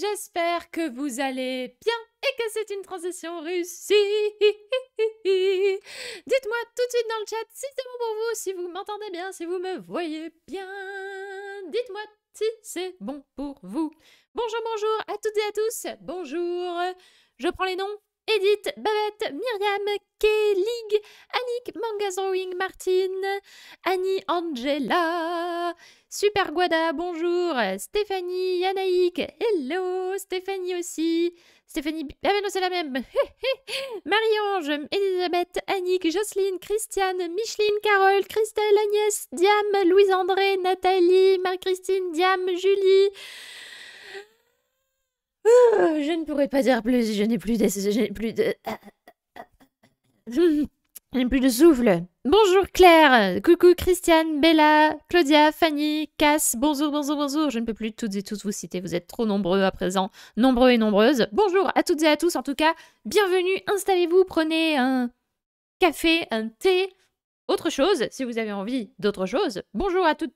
J'espère que vous allez bien et que c'est une transition réussie. Dites-moi tout de suite dans le chat si c'est bon pour vous, si vous m'entendez bien, si vous me voyez bien. Dites-moi si c'est bon pour vous. Bonjour, bonjour à toutes et à tous. Bonjour. Je prends les noms. Edith, Babette, Myriam, Kelly, Annick, Wing, Martine, Annie, Angela, Super Guada, bonjour Stéphanie, Yanaïk, hello Stéphanie aussi Stéphanie, ah ben non c'est la même Marie-Ange, Elisabeth, Annick, Jocelyne, Christiane, Micheline, Carole, Christelle, Agnès, Diam, Louise-André, Nathalie, Marie-Christine, Diam, Julie... Ah, je ne pourrais pas dire plus, je n'ai plus de... Je n'ai plus de plus de souffle. Bonjour Claire, coucou Christiane, Bella, Claudia, Fanny, Cass, bonjour, bonjour, bonjour. Je ne peux plus toutes et tous vous citer, vous êtes trop nombreux à présent, nombreux et nombreuses. Bonjour à toutes et à tous, en tout cas, bienvenue, installez-vous, prenez un café, un thé, autre chose, si vous avez envie d'autre chose. Bonjour à toutes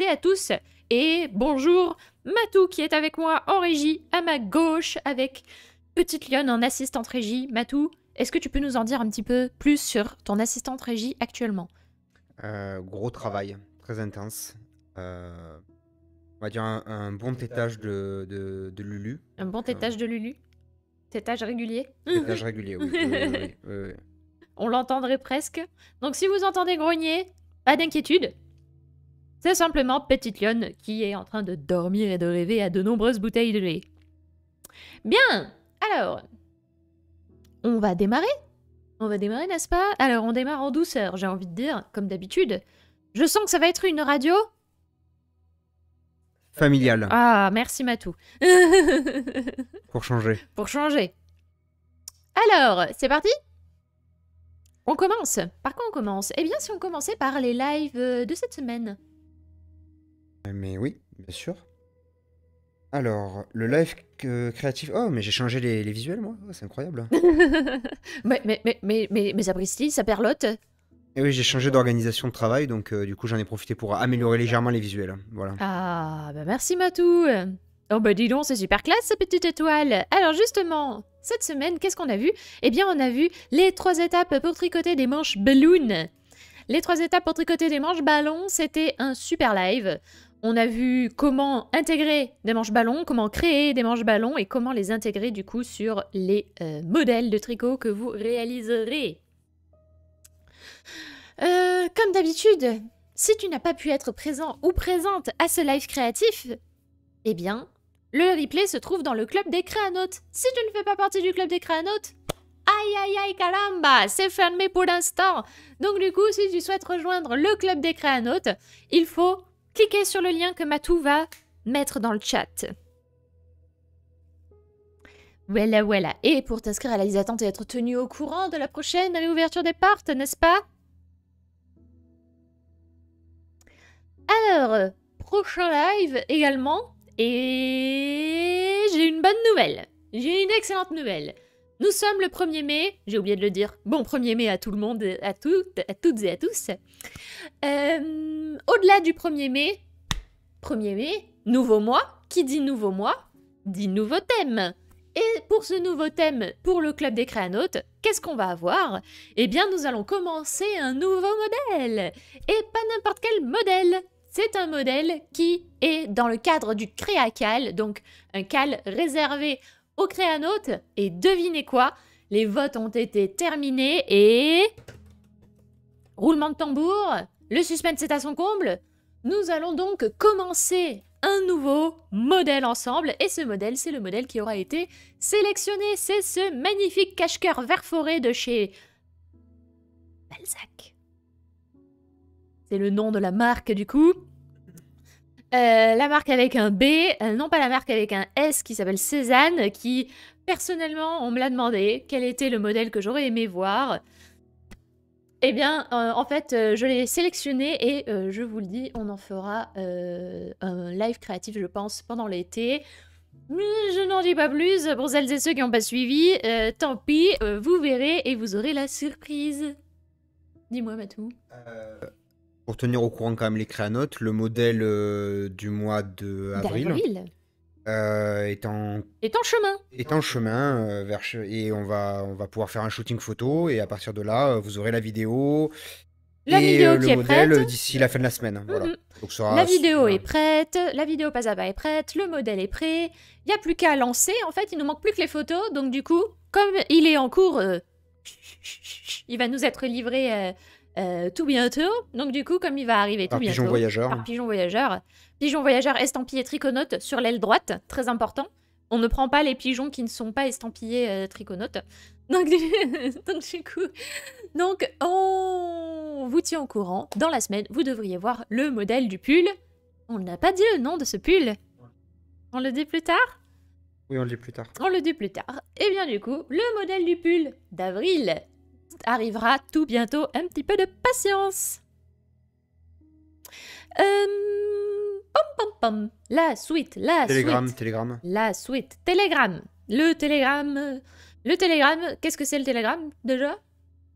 et à tous, et bonjour Matou qui est avec moi en régie, à ma gauche, avec Petite Lionne en assistante régie. Matou, est-ce que tu peux nous en dire un petit peu plus sur ton assistante régie actuellement euh, Gros travail, très intense. Euh, on va dire un, bon tétage de, Lulu. Un bon tétage de Lulu Tétage régulier Tétage régulier, oui. on l'entendrait presque. Donc si vous entendez grogner, pas d'inquiétude. C'est simplement Petite Lionne qui est en train de dormir et de rêver à de nombreuses bouteilles de lait. Bien, alors, on va démarrer. On va démarrer, n'est-ce pas Alors, on démarre en douceur, j'ai envie de dire, comme d'habitude. Je sens que ça va être une radio familiale. Ah, merci Matou. Pour changer. Pour changer. Alors, c'est parti On commence. Par quoi on commence Eh bien, si on commençait par les lives euh, de cette semaine. Eh, mais oui, bien sûr. Alors, le live créatif. Oh, mais j'ai changé les, visuels, moi. Oh, c'est incroyable. mais, mais, mais, mais, mais, ça perlote. Et eh oui, j'ai changé d'organisation de travail, donc euh, du coup, j'en ai profité pour améliorer légèrement les visuels. Voilà. Ah, bah merci, Matou. Oh, bah dis donc, c'est super classe, cette petite étoile. Alors, justement, cette semaine, qu'est-ce qu'on a vu Eh bien, on a vu les trois étapes pour tricoter des manches balloon. Les trois étapes pour tricoter des manches ballon, c'était un super live. On a vu comment intégrer des manches-ballons, comment créer des manches-ballons et comment les intégrer du coup sur les euh, modèles de tricot que vous réaliserez. Euh, comme d'habitude, si tu n'as pas pu être présent ou présente à ce live créatif, eh bien, le replay se trouve dans le club des créanautes. Si tu ne fais pas partie du club des créanautes, Aïe aïe aïe caramba, c'est fermé pour l'instant. Donc du coup, si tu souhaites rejoindre le club des créanautes, il faut cliquez sur le lien que Matou va mettre dans le chat. Voilà, voilà. Et pour t'inscrire à la liste d'attente et être tenu au courant de la prochaine ouverture des portes, n'est-ce pas Alors, prochain live également. Et j'ai une bonne nouvelle. J'ai une excellente nouvelle. Nous sommes le 1er mai, j'ai oublié de le dire. Bon 1er mai à tout le monde, à, toutes, et à tous. Euh, au-delà du 1er mai, 1er mai, nouveau mois. Qui dit nouveau mois dit nouveau thème. Et pour ce nouveau thème, pour le club des créanautes, qu'est-ce qu'on va avoir Eh bien, nous allons commencer un nouveau modèle Et pas n'importe quel modèle C'est un modèle qui est dans le cadre du créacal, donc un cal réservé au créanote Et devinez quoi Les votes ont été terminés et... Roulement de tambour, le suspense est à son comble. Nous allons donc commencer un nouveau modèle ensemble. Et ce modèle, c'est le modèle qui aura été sélectionné. C'est ce magnifique cache-cœur vert forêt de chez Balzac. C'est le nom de la marque du coup. Euh, la marque avec un B, euh, non pas la marque avec un S qui s'appelle Cézanne, qui personnellement on me l'a demandé quel était le modèle que j'aurais aimé voir. Eh bien, euh, en fait, je l'ai sélectionné et je vous le dis, on en fera un live créatif, je pense, pendant l'été. Je n'en dis pas plus, pour celles et ceux qui n'ont pas suivi, tant pis, vous verrez et vous aurez la surprise. Dis-moi, Matou. Pour tenir au courant quand même les créanotes, le modèle euh, du mois de avril, D'avril euh, est en est chemin. Est en chemin euh, et on va on va pouvoir faire un shooting photo et à partir de là, vous aurez la vidéo la vidéo le est prête. d'ici la fin de la semaine. Mhm. La vidéo est prête, la vidéo pas à bas est prête, le modèle est prêt. Il n'y a plus qu'à lancer. En fait, il nous manque plus que les photos. Donc, du coup, comme il est en cours, il va nous être livré euh, tout bientôt. Donc du coup, comme il va arriver par tout pigeon voyageur. par pigeon voyageur, pigeon voyageur estampillé triconote sur l'aile droite, très important. On ne prend pas les pigeons qui ne sont pas estampillés euh, triconote Donc, donc du coup, donc on vous tient au courant. Dans la semaine, vous devriez voir le modèle du pull. On n'a pas dit le nom de ce pull. On le dit plus tard Oui, on le dit plus tard. On le dit plus tard. Et eh bien du coup, le modèle du pull d'avril arrivera tout bientôt. Un petit peu de patience. Euh, la suite, la suite. La suite, télégramme Le télégramme Le télégramme Qu'est-ce que c'est le télégramme déjà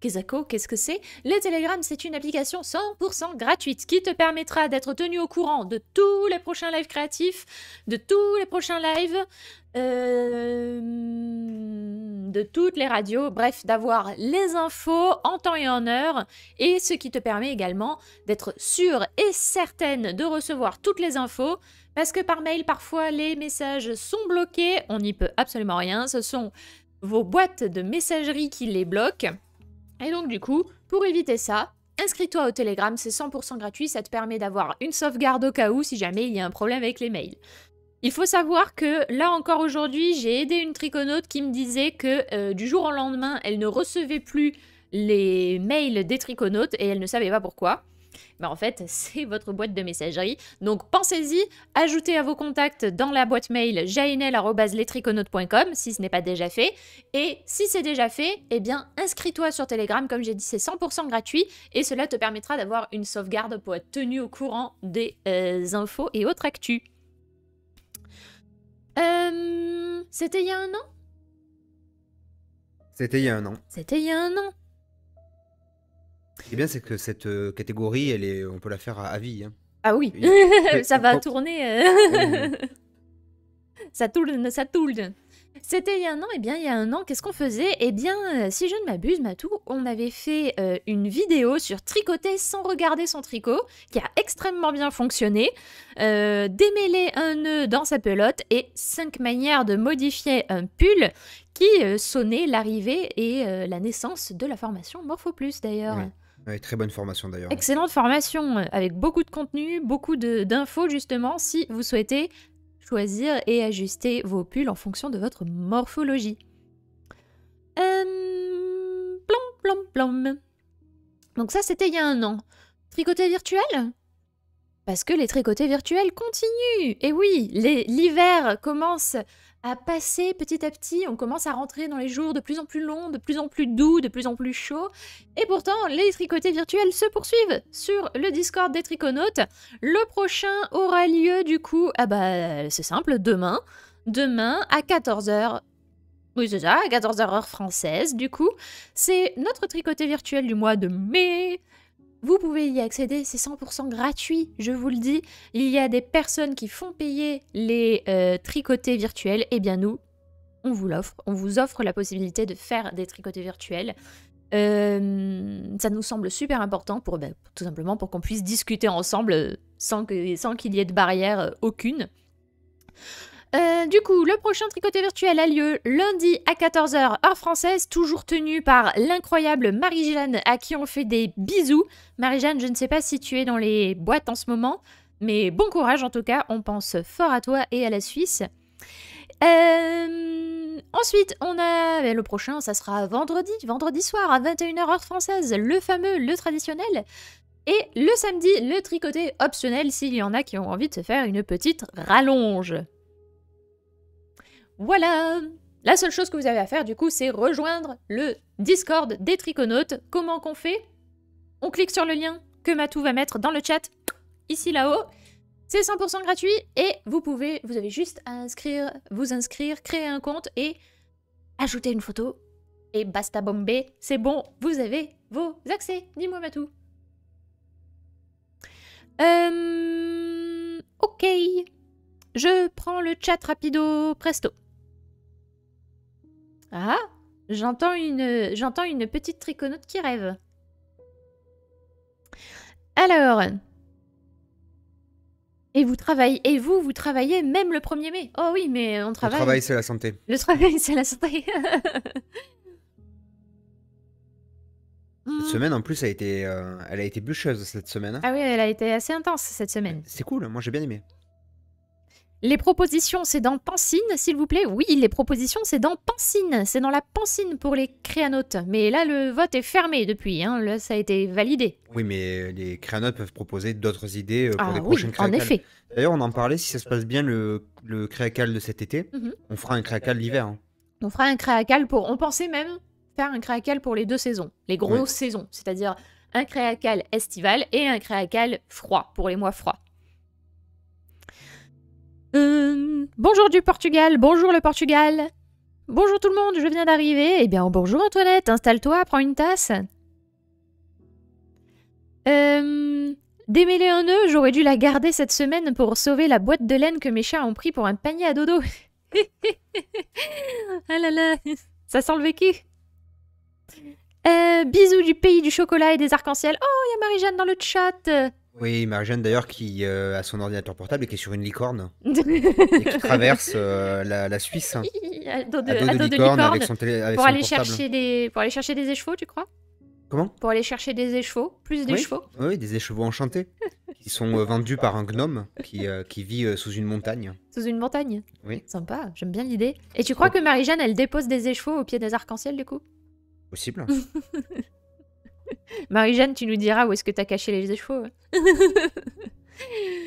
Kezako, qu'est-ce que c'est Le Telegram, c'est une application 100% gratuite qui te permettra d'être tenu au courant de tous les prochains lives créatifs, de tous les prochains lives, euh, de toutes les radios, bref, d'avoir les infos en temps et en heure, et ce qui te permet également d'être sûre et certaine de recevoir toutes les infos, parce que par mail, parfois, les messages sont bloqués, on n'y peut absolument rien, ce sont vos boîtes de messagerie qui les bloquent. Et donc du coup, pour éviter ça, inscris-toi au Telegram, c'est 100% gratuit, ça te permet d'avoir une sauvegarde au cas où si jamais il y a un problème avec les mails. Il faut savoir que là encore aujourd'hui, j'ai aidé une triconaute qui me disait que euh, du jour au lendemain, elle ne recevait plus les mails des triconautes et elle ne savait pas pourquoi. Mais bah, en fait, c'est votre boîte de messagerie. Donc pensez-y, ajoutez à vos contacts dans la boîte mail jaenel.com, si ce n'est pas déjà fait. Et si c'est déjà fait, eh bien inscris-toi sur Telegram, comme j'ai dit, c'est 100% gratuit et cela te permettra d'avoir une sauvegarde pour être tenu au courant des euh, infos et autres actus. Euh, c'était il y a un an C'était il y a un an. C'était il y a un an. Et bien, c'est que cette euh, catégorie, elle est, on peut la faire à, vie. Hein. Ah oui, ça va tourner. Euh. ça tourne, ça tourne. C'était il y a un an, et eh bien il y a un an, qu'est-ce qu'on faisait Eh bien, euh, si je ne m'abuse, Matou, on avait fait une vidéo sur tricoter sans regarder son tricot, qui a extrêmement bien fonctionné. démêler un nœud dans sa pelote et cinq manières de modifier un pull qui sonnait l'arrivée et la naissance de la formation Morpho Plus d'ailleurs très bonne formation d'ailleurs. Excellente formation, euh, avec beaucoup de contenu, beaucoup d'infos justement, si vous souhaitez choisir et ajuster vos pulls en fonction de votre morphologie. Euh, plom, plom, plom. Donc ça, c'était il y a un an. Tricoté virtuel Parce que les tricotés virtuels continuent Et oui, l'hiver commence à passer petit à petit. On commence à rentrer dans les jours de plus en plus longs, de plus en plus doux, de plus en plus chauds. Et pourtant, les tricotés virtuels se poursuivent sur le Discord des triconautes. Le prochain aura lieu du coup, ah bah c'est simple, demain. Demain à 14h oui, c'est ça, 14h heure française, du coup. C'est notre tricoté virtuel du mois de mai. Vous pouvez y accéder, c'est 100% gratuit, je vous le dis. Il y a des personnes qui font payer les euh, tricotés virtuels, et eh bien nous, on vous l'offre. On vous offre la possibilité de faire des tricotés virtuels. Euh, ça nous semble super important pour ben, tout simplement pour qu'on puisse discuter ensemble euh, sans qu'il sans y ait de barrière aucune. Euh, du coup, le prochain tricoté virtuel a lieu lundi à 14h heure française, toujours tenu par l'incroyable Marie-Jeanne à qui on fait des bisous. Marie-Jeanne, je ne sais pas si tu es dans les boîtes en ce moment, mais bon courage en tout cas, on pense fort à toi et à la Suisse. Euh, ensuite, on a ben, le prochain, ça sera vendredi, vendredi soir à 21h heure française, le fameux, le traditionnel. Et le samedi, le tricoté optionnel s'il y en a qui ont envie de se faire une petite rallonge. Voilà La seule chose que vous avez à faire, du coup, c'est rejoindre le Discord des Triconautes. Comment qu'on fait On clique sur le lien que Matou va mettre dans le chat, ici là-haut. C'est 100% gratuit et vous pouvez, vous avez juste à inscrire, vous inscrire, créer un compte et ajouter une photo. Et basta bombé, c'est bon, vous avez vos accès. Dis-moi Matou. Euh... Ok. Je prends le chat rapido presto. Ah J'entends une, j'entends une petite triconaute qui rêve. Alors. Et vous travaillez, et vous, vous travaillez même le 1er mai. Oh oui, mais on travaille. Le travail, c'est la santé. Le travail, c'est la santé. Cette semaine, en plus, a été, euh, elle a été bûcheuse cette semaine. Hein. Ah oui, elle a été assez intense cette semaine. C'est cool, moi j'ai bien aimé. Les propositions, c'est dans Pansine, s'il vous plaît. Oui, les propositions, c'est dans Pansine. C'est dans la Pansine pour les créanotes. Mais là, le vote est fermé depuis. Hein. ça a été validé. Oui, mais euh, les créanotes peuvent proposer d'autres idées euh, pour les ah prochaines créacales. en effet. D'ailleurs, on en parlait, si ça se passe bien, le, créacal de cet été, mhm. on fera un créacal l'hiver. Hein. On fera un créacal pour... On pensait même faire un créacal pour les deux saisons, les grosses saisons. C'est-à-dire un créacal estival et un créacal froid, pour les mois froids. Euh, bonjour du Portugal, bonjour le Portugal. Bonjour tout le monde, je viens d'arriver. Eh bien, bonjour Antoinette, installe-toi, prends une tasse. Euh, démêler un nœud, j'aurais dû la garder cette semaine pour sauver la boîte de laine que mes chats ont pris pour un panier à dodo. ah là là, ça sent le vécu. Euh, bisous du pays du chocolat et des arcs-en-ciel. Oh, il y a Marie-Jeanne dans le chat. Oui, Marie-Jeanne, d'ailleurs qui euh, a son ordinateur portable et qui est sur une licorne et qui traverse euh, la, Suisse à de, pour aller chercher des pour aller chercher des échevaux, tu crois Comment Pour aller chercher des échevaux, plus d'échevaux. Oui, oui, des échevaux enchantés qui sont euh, vendus par un gnome qui, qui vit sous une montagne. Sous une montagne Oui. Sympa, j'aime bien l'idée. Et tu crois oh. que Marie-Jeanne elle dépose des échevaux au pied des arcs-en-ciel du coup Possible. Marie-Jeanne, tu nous diras où est-ce que t'as caché les échevaux.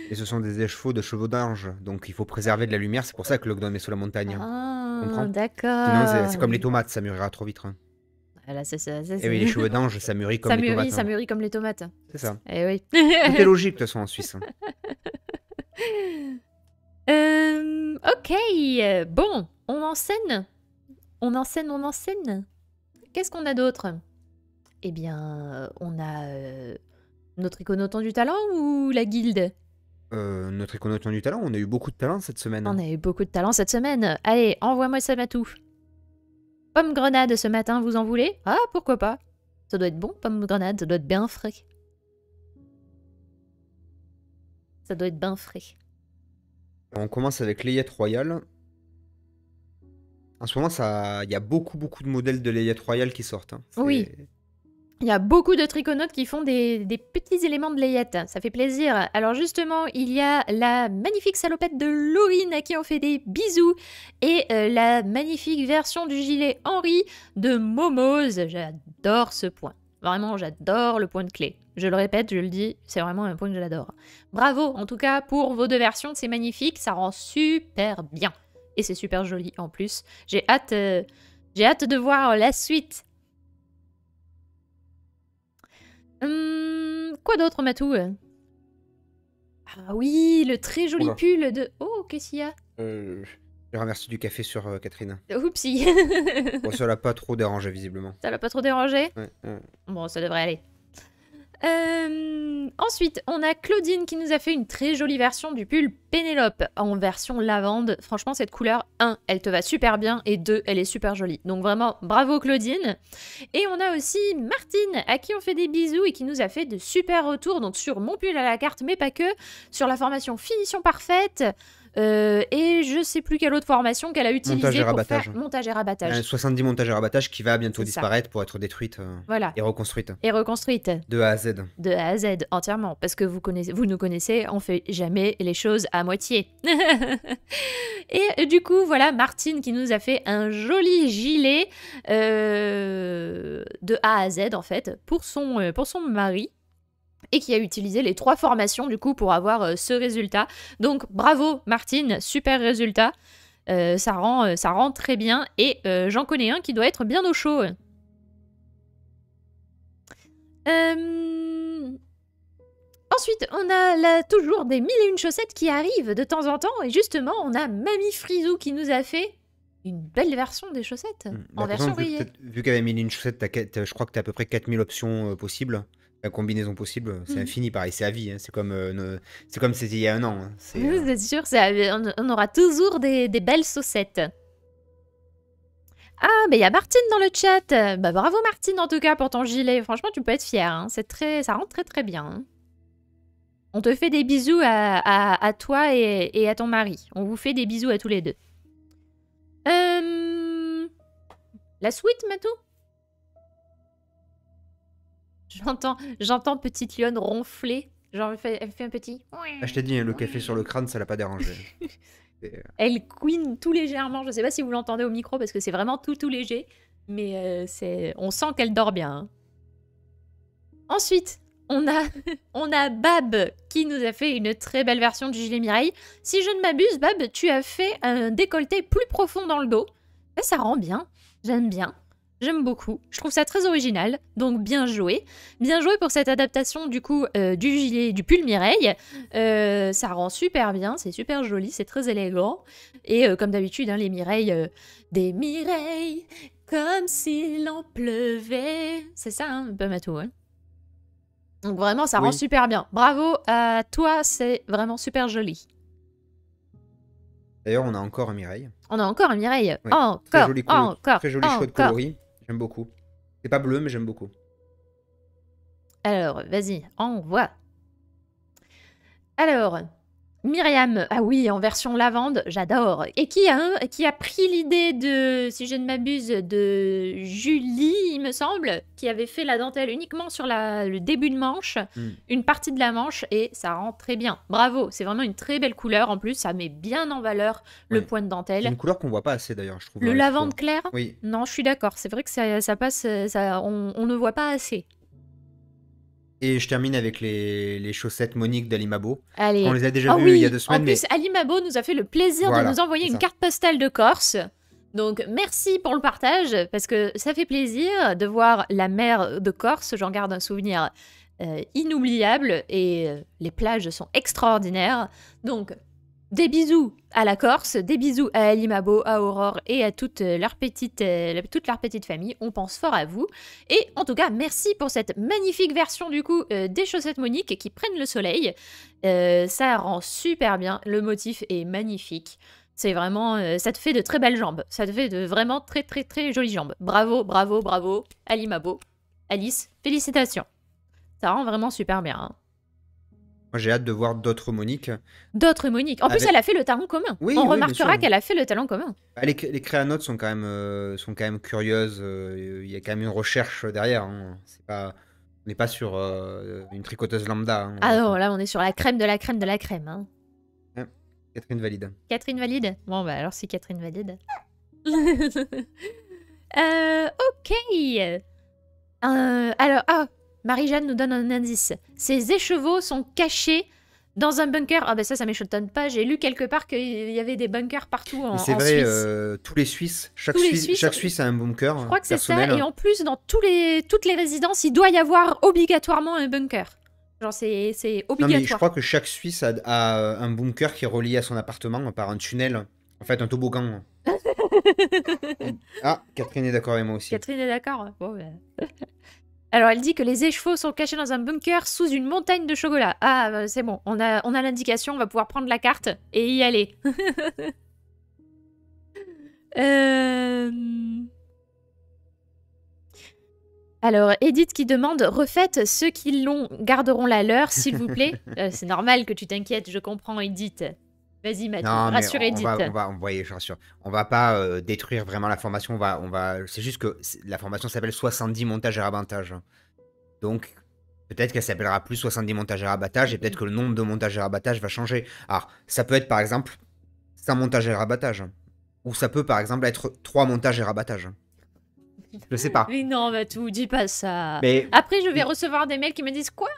Et ce sont des échevaux de chevaux d'ange, donc il faut préserver de la lumière, c'est pour ça que Logdon est sous la montagne. Hein. Ah, d'accord. c'est comme les tomates, ça mûrira trop vite. Hein. Ah, ça, eh les cheveux d'ange, ça mûrit comme les tomates. Ça hein. mûrit comme les tomates. C'est ça. Et eh oui. Tout est logique, de toute façon, en Suisse. Euh, ok, bon, on enseigne. On enseigne, on enseigne. Qu'est-ce qu'on a d'autre eh bien, euh, on a euh, notre iconotant du talent ou la guilde euh, Notre iconotant du talent, on a eu beaucoup de talent cette semaine. On hein. a eu beaucoup de talent cette semaine. Allez, envoie-moi ça, Matou. Pomme grenade ce matin, vous en voulez Ah, pourquoi pas Ça doit être bon, pomme grenade, ça doit être bien frais. Ça doit être bien frais. On commence avec l'ayette royale. En ce moment, il y a beaucoup, beaucoup de modèles de l'ayette royale qui sortent. Hein. Oui. Il y a beaucoup de triconautes qui font des, petits éléments de layette, ça fait plaisir. Alors justement, il y a la magnifique salopette de Loïne à qui on fait des bisous et euh, la magnifique version du gilet Henri de Momose. J'adore ce point. Vraiment, j'adore le point de clé. Je le répète, je le dis, c'est vraiment un point que j'adore. Bravo en tout cas pour vos deux versions, c'est magnifique, ça rend super bien. Et c'est super joli en plus. J'ai hâte, euh, j'ai hâte de voir la suite. Hum, quoi d'autre, Matou euh Ah oui, le très joli pull de. Oh, qu'est-ce qu'il y a euh, Je du café sur euh, Catherine. Oupsie bon, Ça l'a pas trop dérangé, visiblement. Ça l'a pas trop dérangé Bon, ça devrait aller. Euh, ensuite, on a Claudine qui nous a fait une très jolie version du pull Pénélope en version lavande. Franchement, cette couleur, 1, elle te va super bien et 2, elle est super jolie. Donc vraiment, bravo Claudine. Et on a aussi Martine à qui on fait des bisous et qui nous a fait de super retours donc sur mon pull à la carte, mais pas que, sur la formation finition parfaite. Euh, et je sais plus quelle autre formation qu'elle a utilisée montage et pour rabattage. faire montage et rabattage. 70 euh, montages et rabattage qui va bientôt disparaître pour être détruite euh, voilà. et reconstruite. Et reconstruite. De A à Z. De A à Z entièrement parce que vous connaissez, vous nous connaissez, on fait jamais les choses à moitié. et du coup voilà Martine qui nous a fait un joli gilet de A à Z en fait pour son pour son mari et qui a utilisé les trois formations du coup pour avoir euh, ce résultat. Donc bravo Martine, super résultat. Euh, ça, rend, euh, ça rend très bien et j'en connais un qui doit être bien au chaud. Ensuite, on a toujours des mille et une chaussettes qui arrivent de temps en temps et justement, on a Mamie Frisou qui nous a fait une belle version des chaussettes mmh, en bah, version Vu, qu'elle avait mille et une chaussettes, je crois que tu as à peu près 4000 options possibles la combinaison possible, c'est mm. infini pareil, c'est à vie, hein. euh, c'est comme c'était il y a un an. Hein. C'est, euh, sûr, on aura toujours des, belles saucettes. Ah, mais il y a Martine dans le chat. Bah, bravo Martine en tout cas pour ton gilet. Franchement, tu peux être fière. Hein. C'est très, ça rentre très très bien. On te fait des bisous à, toi et, à ton mari. On vous fait des bisous à tous les deux. Euh, la suite, Matou J'entends, j'entends petite lionne ronfler. Genre, elle fait, un petit. Ah, je t'ai dit, le café sur le crâne, ça l'a pas dérangé. Euh, elle queen tout légèrement. Je sais pas si vous l'entendez au micro parce que c'est vraiment tout tout léger, mais euh, c'est, on sent qu'elle dort bien. Hein. Ensuite, on a, on a Bab qui nous a fait une très belle version du gilet Mireille. Si je ne m'abuse, Bab, tu as fait un décolleté plus profond dans le dos. ça rend bien. J'aime bien. J'aime beaucoup. Je trouve ça très original, donc bien joué. Bien joué pour cette adaptation du coup euh, du gilet, du pull Mireille. Euh, ça rend super bien, c'est super joli, c'est très élégant. Et euh, comme d'habitude, hein, les Mireilles, des Mireilles, comme s'il en pleuvait. C'est ça, hein, peu Hein donc vraiment, ça rend super bien. Bravo à toi, c'est vraiment super joli. D'ailleurs, on a encore un Mireille. On a encore un Mireille. Encore, Encore. Très joli, encore. Très joli choix de coloris. J'aime beaucoup. C'est pas bleu, mais j'aime beaucoup. Alors, vas-y, envoie. Alors, Myriam, ah oui, en version lavande, j'adore. Et qui a, pris l'idée de, si je ne m'abuse, de Julie, il me semble, qui avait fait la dentelle uniquement sur le début de manche, hmm. une partie de la manche, et ça rend très bien. Bravo, c'est vraiment une très belle couleur. En plus, ça met bien en valeur le point de dentelle. C'est une couleur qu'on voit pas assez d'ailleurs, je trouve. Le lavande clair Oui. Non, je suis d'accord. C'est vrai que ça, ça passe, ça, on ne voit pas assez. Et je termine avec les, les chaussettes Monique d'Alimabo. On les a déjà ah vues il y a deux semaines. En plus, mais... Alimabo nous a fait le plaisir de nous envoyer une carte postale de Corse. Donc merci pour le partage, parce que ça fait plaisir de voir la mer de Corse. J'en garde un souvenir euh, inoubliable et euh, les plages sont extraordinaires. Donc des bisous à la Corse, des bisous à Alimabo, à Aurore et à toute leur petite, euh, toute petite famille. On pense fort à vous. Et en tout cas, merci pour cette magnifique version du coup euh, des chaussettes Monique qui prennent le soleil. Euh, ça rend super bien. Le motif est magnifique. C'est vraiment, ça te fait de très belles jambes. Ça te fait de vraiment très très très jolies jambes. Bravo, bravo, bravo, Alimabo, Alice, félicitations. Ça rend vraiment super bien. Hein. Moi, j'ai hâte de voir d'autres Monique. D'autres Monique. En plus, elle a fait le talent commun. On remarquera qu'elle a fait le talent commun. Bah, les, créanotes sont quand même, euh, sont quand même curieuses. Euh, il y a quand même une recherche derrière. Hein. C'est pas. On n'est pas sur euh, une tricoteuse lambda. Hein. Ah non, là on est sur la crème de la crème de la crème. Hein. Catherine Valide. Catherine Valide Bon bah alors c'est Catherine Valide. ok. alors, ah, Marie-Jeanne nous donne un indice. Ces échevaux sont cachés dans un bunker. Ah ben ça, ça m'échotonne pas. J'ai lu quelque part qu'il y avait des bunkers partout en, C'est vrai, euh, tous les Suisses, chaque Suisse, a un bunker. Je crois que c'est ça. Et en plus, dans toutes les résidences, il doit y avoir obligatoirement un bunker. Genre c'est obligatoire. je crois que chaque Suisse a, euh, un bunker qui est relié à son appartement par un tunnel. En fait, un toboggan. ah, Catherine est d'accord avec moi aussi. Catherine est d'accord. Ben. Alors elle dit que les écheveaux sont cachés dans un bunker sous une montagne de chocolat. Ah bah, c'est bon, on a, on a l'indication, on va pouvoir prendre la carte et y aller. Euh, alors, Edith qui demande Refaites ceux qui l'ont garderont la leur, s'il vous plaît. Euh, c'est normal que tu t'inquiètes, je comprends, Edith. Vas-y, Mathieu, rassure On va, on va, on va pas euh, détruire vraiment la formation. On va, on va, c'est juste que la formation s'appelle 70 montages et rabattages. Donc, peut-être qu'elle s'appellera plus 70 montages et rabattages et peut-être que le nombre de montages et rabattages va changer. Alors, ça peut être par exemple 5 montages et rabattages. Ou ça peut par exemple être 3 montages et rabattages. Je sais pas. Mais non, Mathieu, tout, dis pas ça. Mais... Après, je vais recevoir des mails qui me disent Quoi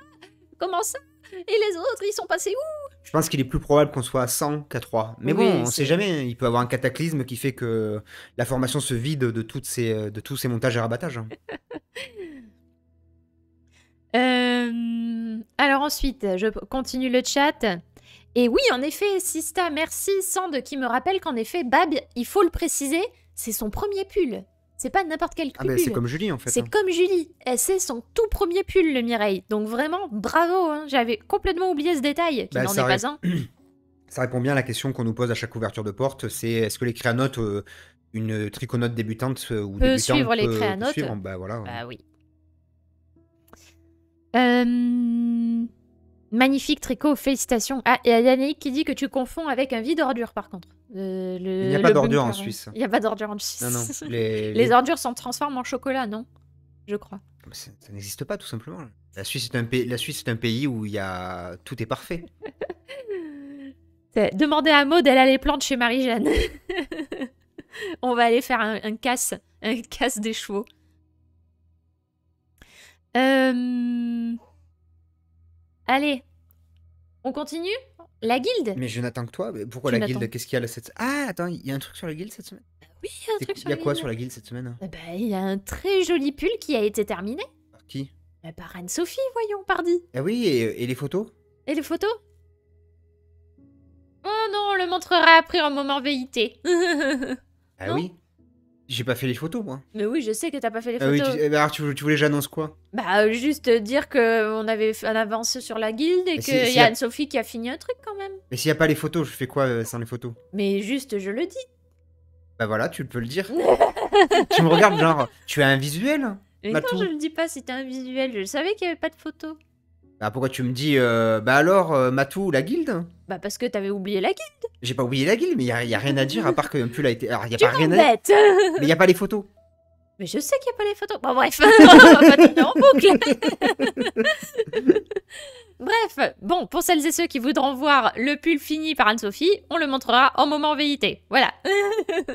Comment ça Et les autres, ils sont passés où je pense qu'il est plus probable qu'on soit à 100 qu'à 3. Mais bon, on ne sait jamais. Hein. Il peut y avoir un cataclysme qui fait que la formation se vide de, toutes euh, de tous ces montages et rabattages. Euh, alors ensuite, je continue le chat. Et oui, en effet, Sista, merci Sand qui me rappelle qu'en effet, Bab, il faut le préciser, c'est son premier pull. C'est pas n'importe quel ah, pull. Ah c'est comme Julie en fait. C'est hein. comme Julie. C'est son tout premier pull, le Mireille. Donc vraiment, bravo. Hein. J'avais complètement oublié ce détail, qui bah, n'en est pas un. Ça répond bien à la question qu'on nous pose à chaque ouverture de porte. C'est est-ce que les créanotes, euh, une triconote débutante euh, ou peut débutante, suivre les euh, créanotes Bah voilà. Hein. Bah oui. Euh... Magnifique tricot, félicitations. Ah, et Yannick qui dit que tu confonds avec un vide ordure par contre. Euh, il n'y a, pas d'ordure en Suisse. Il n'y a pas d'ordure en Suisse. Les, les... ordures se transforment en chocolat, non Je crois. Ah, ça, n'existe pas tout simplement. La Suisse est un pays, la Suisse est un pays où y a tout est parfait. Demandez à Maud, elle a les plantes chez Marie-Jeanne. On va aller faire un, casse, un casse des chevaux. Euh... Allez, on continue La guilde Mais je n'attends que toi. pourquoi la guilde Qu'est-ce qu'il y a là cette Ah, attends, il y a un truc sur la guilde cette semaine ah Oui, il y a un truc sur la guilde. Il y a quoi sur la guilde cette semaine hein eh ben, Il y a un très joli pull qui a été terminé. qui eh ben, Par Anne-Sophie, voyons, pardi. Ah oui, et, les photos Et les photos Oh non, on le montrera après en moment V.I.T. ah oui j'ai pas fait les photos, moi. Mais oui, je sais que t'as pas fait les ah photos. tu... Eh ben, alors, tu, voulais j'annonce quoi Bah, juste dire qu'on avait un avance sur la guilde et qu'il y a, Anne-Sophie qui a fini un truc quand même. Mais s'il n'y a pas les photos, je fais quoi euh, sans les photos Mais juste, je le dis. Bah voilà, tu peux le dire. tu me regardes genre, tu as un visuel Mais je le dis pas, c'était un visuel. Je savais qu'il y avait pas de photos. Ah, pourquoi tu me dis, euh, bah alors, euh, Matou, la guilde Bah parce que t'avais oublié la guilde. J'ai pas oublié la guilde, mais il y a rien à dire à part que pull a été. Alors, y a pas rien à dire. Mais y a pas les photos. Mais je sais qu'il y a pas les photos. Bon, bref, on va pas tourner en boucle. bref, bon, pour celles et ceux qui voudront voir le pull fini par Anne-Sophie, on le montrera en moment vérité. Voilà.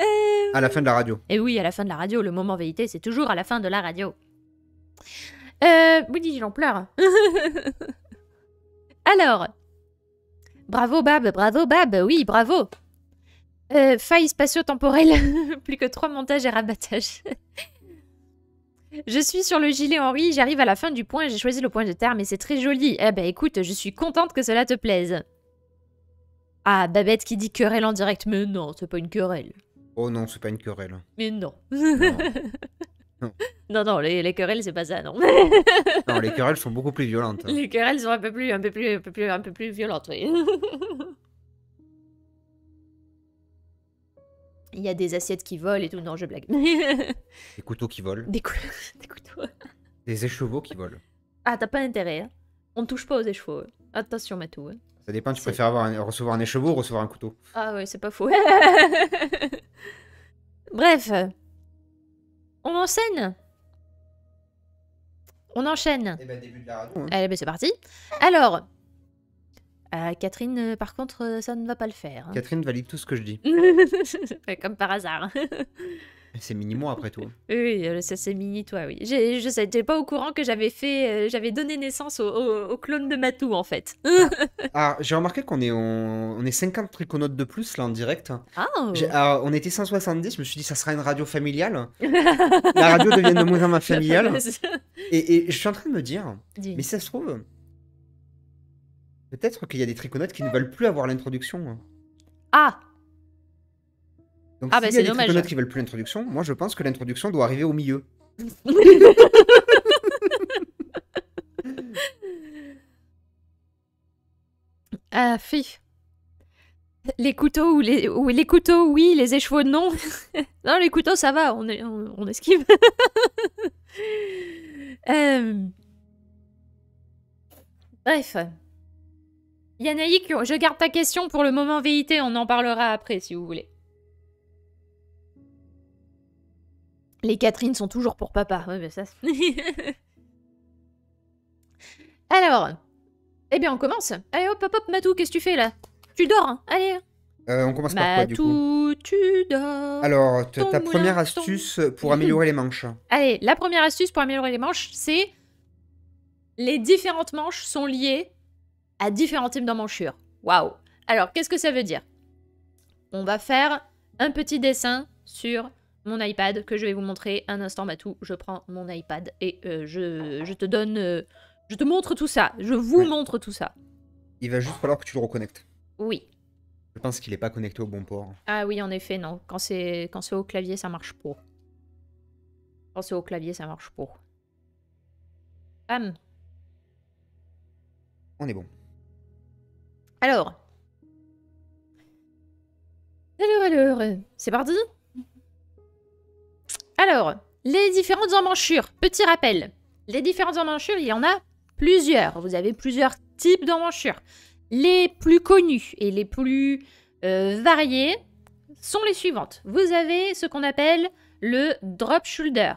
Euh, à la fin de la radio. Et eh oui, à la fin de la radio. Le moment vérité, c'est toujours à la fin de la radio. Euh, oui j'en pleure. Alors, bravo Bab, bravo Bab, oui, bravo. Euh, faille spatio-temporelle, plus que trois montages et rabattages. je suis sur le gilet Henri, j'arrive à la fin du point, j'ai choisi le point de terre, mais c'est très joli. Eh ben écoute, je suis contente que cela te plaise. Ah, Babette qui dit querelle en direct, mais non, c'est pas une querelle. Oh non, c'est pas une querelle. Mais non. Non. non, les, querelles, c'est pas ça, non. non, les querelles sont beaucoup plus violentes. Les querelles sont un peu plus, un peu plus, un peu plus, violentes, oui. Il y a des assiettes qui volent et tout. Non, je blague. des couteaux qui volent. Des, couteaux. des écheveaux qui volent. Ah, t'as pas intérêt. Hein. On ne touche pas aux écheveaux. Hein. Attention, Matou. Hein. Ça dépend, tu préfères avoir recevoir un écheveau ou recevoir un couteau. Ah oui, c'est pas faux. Bref, on enchaîne On enchaîne Eh ben, début de la radio. Hein. Allez, ben, c'est parti. Alors, euh, Catherine, euh, par contre, euh, ça ne va pas le faire. Hein. Catherine valide tout ce que je dis. Comme par hasard. C'est mini-moi après tout. Hein. oui, euh, ça c'est mini-toi, oui. Je n'étais pas au courant que j'avais fait, euh, j'avais donné naissance au, clone de Matou, en fait. ah, ah j'ai remarqué qu'on est, on, est 50 triconautes de plus, là, en direct. Ah. ah on était 170, je me suis dit, ça sera une radio familiale. La radio devient de moins en moins familiale. et, je suis en train de me dire, mais ça se trouve, peut-être qu'il y a des triconautes qui ne veulent plus avoir l'introduction. Ah ah, bah c'est dommage. Il y a qui veulent plus l'introduction. Moi, je pense que l'introduction doit arriver au milieu. Ah, Les couteaux ou les, couteaux, oui, les échevaux, non. non, les couteaux, ça va, on, esquive. Euh, bref. Yanaïk, je garde ta question pour le moment VIT, on en parlera après si vous voulez. Les Catherine sont toujours pour papa. ça. Alors, eh bien, on commence. Allez, hop, hop, hop, Matou, qu'est-ce que tu fais là Tu dors, hein Allez. Euh, on commence par quoi du coup tu dors. Alors, ta première astuce pour améliorer les manches. Allez, la première astuce pour améliorer les manches, c'est les différentes manches sont liées à différents types d'emmanchures. Waouh Alors, qu'est-ce que ça veut dire On va faire un petit dessin sur mon iPad que je vais vous montrer. Un instant, Matou, je prends mon iPad et euh, je, te donne... Euh, je te montre tout ça. Je vous montre tout ça. Il va juste falloir que tu le reconnectes. Oui. Je pense qu'il n'est pas connecté au bon port. Ah oui, en effet, non. Quand c'est quand c'est au clavier, ça marche pas. Quand c'est au clavier, ça marche pas. Bam. On est bon. Alors. Alors, alors, c'est parti alors, les différentes emmanchures. Petit rappel, les différentes emmanchures, il y en a plusieurs. Vous avez plusieurs types d'emmanchures. Les plus connues et les plus euh, variées sont les suivantes. Vous avez ce qu'on appelle le drop shoulder.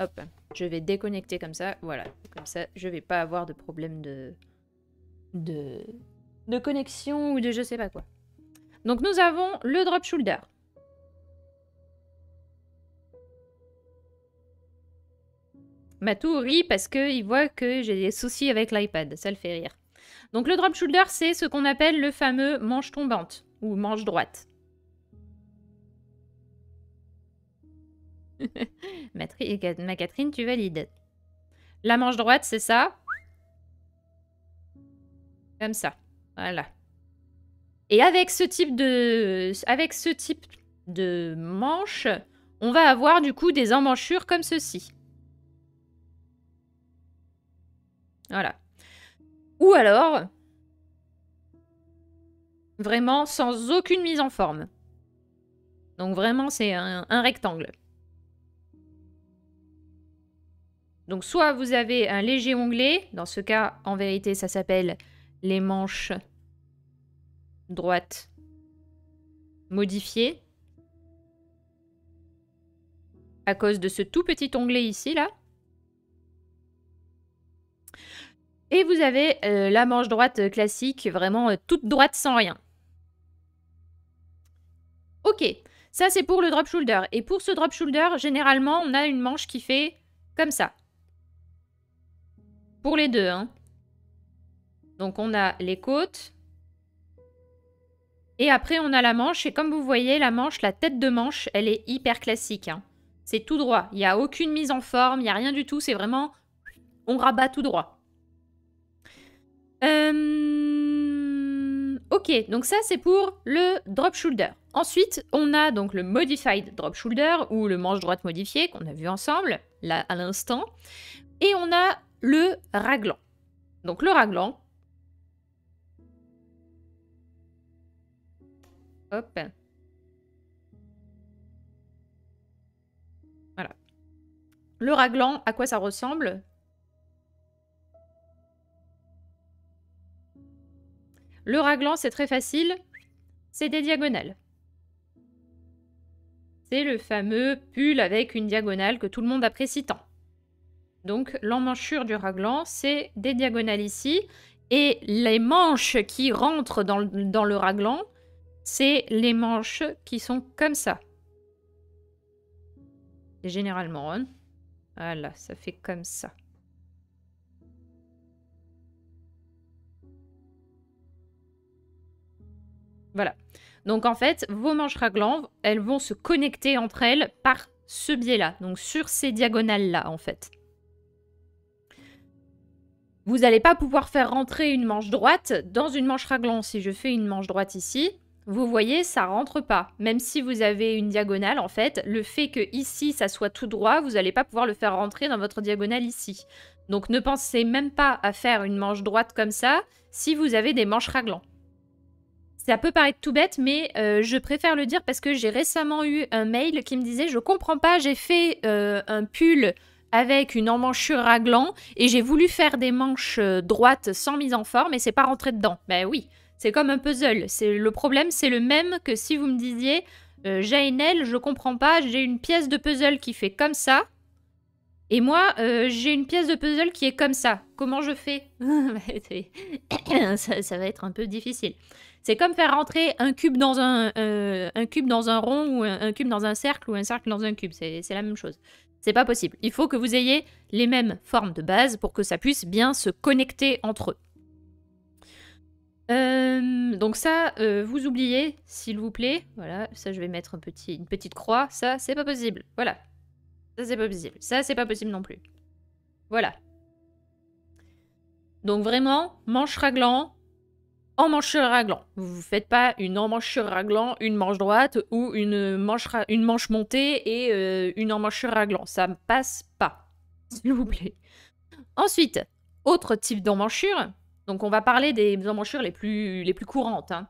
Hop, je vais déconnecter comme ça. Voilà, comme ça, je vais pas avoir de problème de, de, de connexion ou de je sais pas quoi. Donc nous avons le drop shoulder. Matou rit parce qu'il voit que j'ai des soucis avec l'iPad, ça le fait rire. Donc le drop shoulder, c'est ce qu'on appelle le fameux manche tombante ou manche droite. Ma Catherine, tu valides. La manche droite, c'est ça. Comme ça. Voilà. Et avec ce type de, avec ce type de manche, on va avoir du coup des emmanchures comme ceci. Voilà. Ou alors, vraiment sans aucune mise en forme. Donc vraiment, c'est un, un, rectangle. Donc soit vous avez un léger onglet, dans ce cas, en vérité, ça s'appelle les manches droites modifiées à cause de ce tout petit onglet ici là. Et vous avez euh, la manche droite classique, vraiment euh, toute droite sans rien. Ok, ça c'est pour le drop shoulder. Et pour ce drop shoulder, généralement, on a une manche qui fait comme ça. Pour les deux, hein. Donc on a les côtes. Et après on a la manche. Et comme vous voyez, la manche, la tête de manche, elle est hyper classique. Hein. C'est tout droit. Il n'y a aucune mise en forme, il n'y a rien du tout. C'est vraiment... On rabat tout droit. Euh, ok, donc ça c'est pour le drop shoulder. Ensuite, on a donc le modified drop shoulder ou le manche droite modifié qu'on a vu ensemble là à l'instant. Et on a le raglan. Donc le raglan, Voilà. Le raglan, à quoi ça ressemble Le raglan, c'est très facile. C'est des diagonales. C'est le fameux pull avec une diagonale que tout le monde apprécie tant. Donc l'emmanchure du raglan, c'est des diagonales ici. Et les manches qui rentrent dans dans le raglan, c'est les manches qui sont comme ça. Et généralement Voilà, ça fait comme ça. Voilà. Donc en fait, vos manches raglan, elles vont se connecter entre elles par ce biais-là, donc sur ces diagonales-là en fait. Vous n'allez pas pouvoir faire rentrer une manche droite dans une manche raglan. Si je fais une manche droite ici, vous voyez, ça rentre pas. Même si vous avez une diagonale, en fait, le fait que ici, ça soit tout droit, vous n'allez pas pouvoir le faire rentrer dans votre diagonale ici. Donc ne pensez même pas à faire une manche droite comme ça si vous avez des manches raglants. Ça peut paraître tout bête, mais euh, je préfère le dire parce que j'ai récemment eu un mail qui me disait « Je comprends pas, j'ai fait euh, un pull avec une emmanchure raglan et j'ai voulu faire des manches euh, droites sans mise en forme et c'est pas rentré dedans. » Ben oui, c'est comme un puzzle. C'est Le problème, c'est le même que si vous me disiez euh, j'ai une L, je comprends pas, j'ai une pièce de puzzle qui fait comme ça. Et moi, euh, j'ai une pièce de puzzle qui est comme ça. Comment je fais ça, va être un peu difficile. C'est comme faire rentrer un cube dans un, euh, un cube dans un rond ou un, un, cube dans un cercle ou un cercle dans un cube. C'est la même chose. C'est pas possible. Il faut que vous ayez les mêmes formes de base pour que ça puisse bien se connecter entre eux. Euh, donc ça, euh, vous oubliez, s'il vous plaît. Voilà, ça je vais mettre un petit, une petite croix. Ça, c'est pas possible. Voilà. Ça, c'est pas possible. Ça, c'est pas possible non plus. Voilà. Donc vraiment, manche raglant, en manche raglant. Vous ne faites pas une en manche raglant, une manche droite ou une manche, une manche montée et euh, une en manche raglant. Ça ne passe pas, s'il vous plaît. Ensuite, autre type d'emmanchure, donc on va parler des emmanchures les plus, les plus courantes. Hein.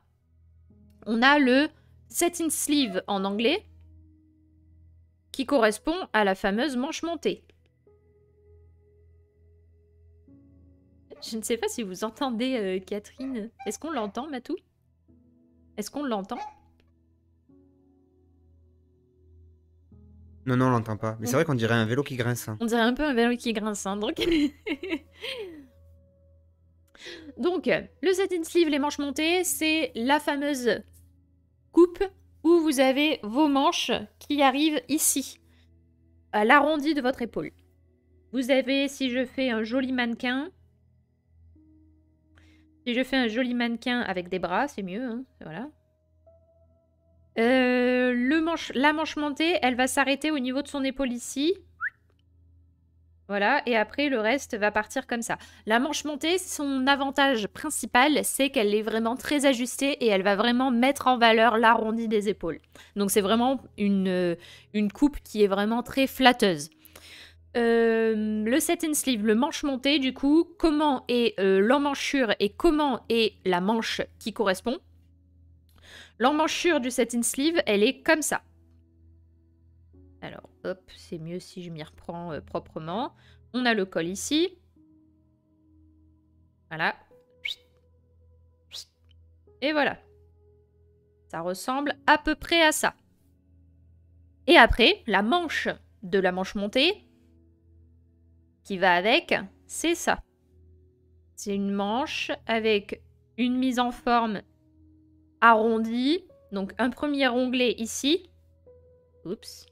On a le satin sleeve en anglais, qui correspond à la fameuse manche montée. Je ne sais pas si vous entendez euh, Catherine. Est-ce qu'on l'entend, Matou Est-ce qu'on l'entend Non, non, on l'entend pas. Mais c'est vrai qu'on dirait un vélo qui grince. Hein. On dirait un peu un vélo qui grince, hein, donc... Donc, le satin sleeve, les manches montées, c'est la fameuse coupe où vous avez vos manches qui arrivent ici, à l'arrondi de votre épaule. Vous avez, si je fais un joli mannequin, si je fais un joli mannequin avec des bras, c'est mieux, hein, voilà. Euh, la manche montée, elle va s'arrêter au niveau de son épaule ici. Voilà, et après le reste va partir comme ça. La manche montée, son avantage principal, c'est qu'elle est vraiment très ajustée et elle va vraiment mettre en valeur l'arrondi des épaules. Donc c'est vraiment une, euh, une, coupe qui est vraiment très flatteuse. Euh, le satin sleeve, le manche montée du coup, comment est euh, l'emmanchure et comment est la manche qui correspond. L'emmanchure du satin sleeve, elle est comme ça. Alors, Hop, c'est mieux si je m'y reprends euh, proprement. On a le col ici. Voilà. Et voilà. Ça ressemble à peu près à ça. Et après, la manche de la manche montée qui va avec, c'est ça. C'est une manche avec une mise en forme arrondie. Donc un premier onglet ici. Oups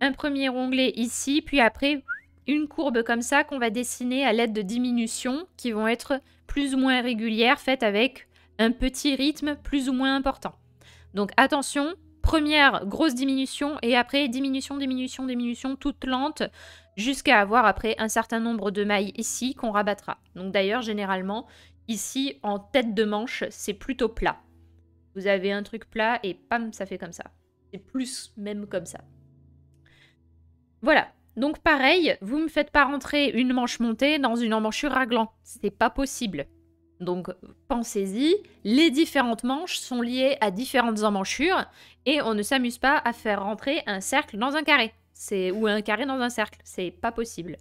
un premier onglet ici, puis après une courbe comme ça qu'on va dessiner à l'aide de diminutions qui vont être plus ou moins régulières, faites avec un petit rythme plus ou moins important. Donc attention, première grosse diminution et après diminution, diminution, diminution, toute lente, jusqu'à avoir après un certain nombre de mailles ici qu'on rabattra. Donc d'ailleurs, généralement, ici, en tête de manche, c'est plutôt plat. Vous avez un truc plat et pam, ça fait comme ça. C'est plus même comme ça. Voilà. Donc pareil, vous me faites pas rentrer une manche montée dans une emmanchure à gland. C'est pas possible. Donc pensez-y, les différentes manches sont liées à différentes emmanchures et on ne s'amuse pas à faire rentrer un cercle dans un carré. C'est ou un carré dans un cercle, c'est pas possible.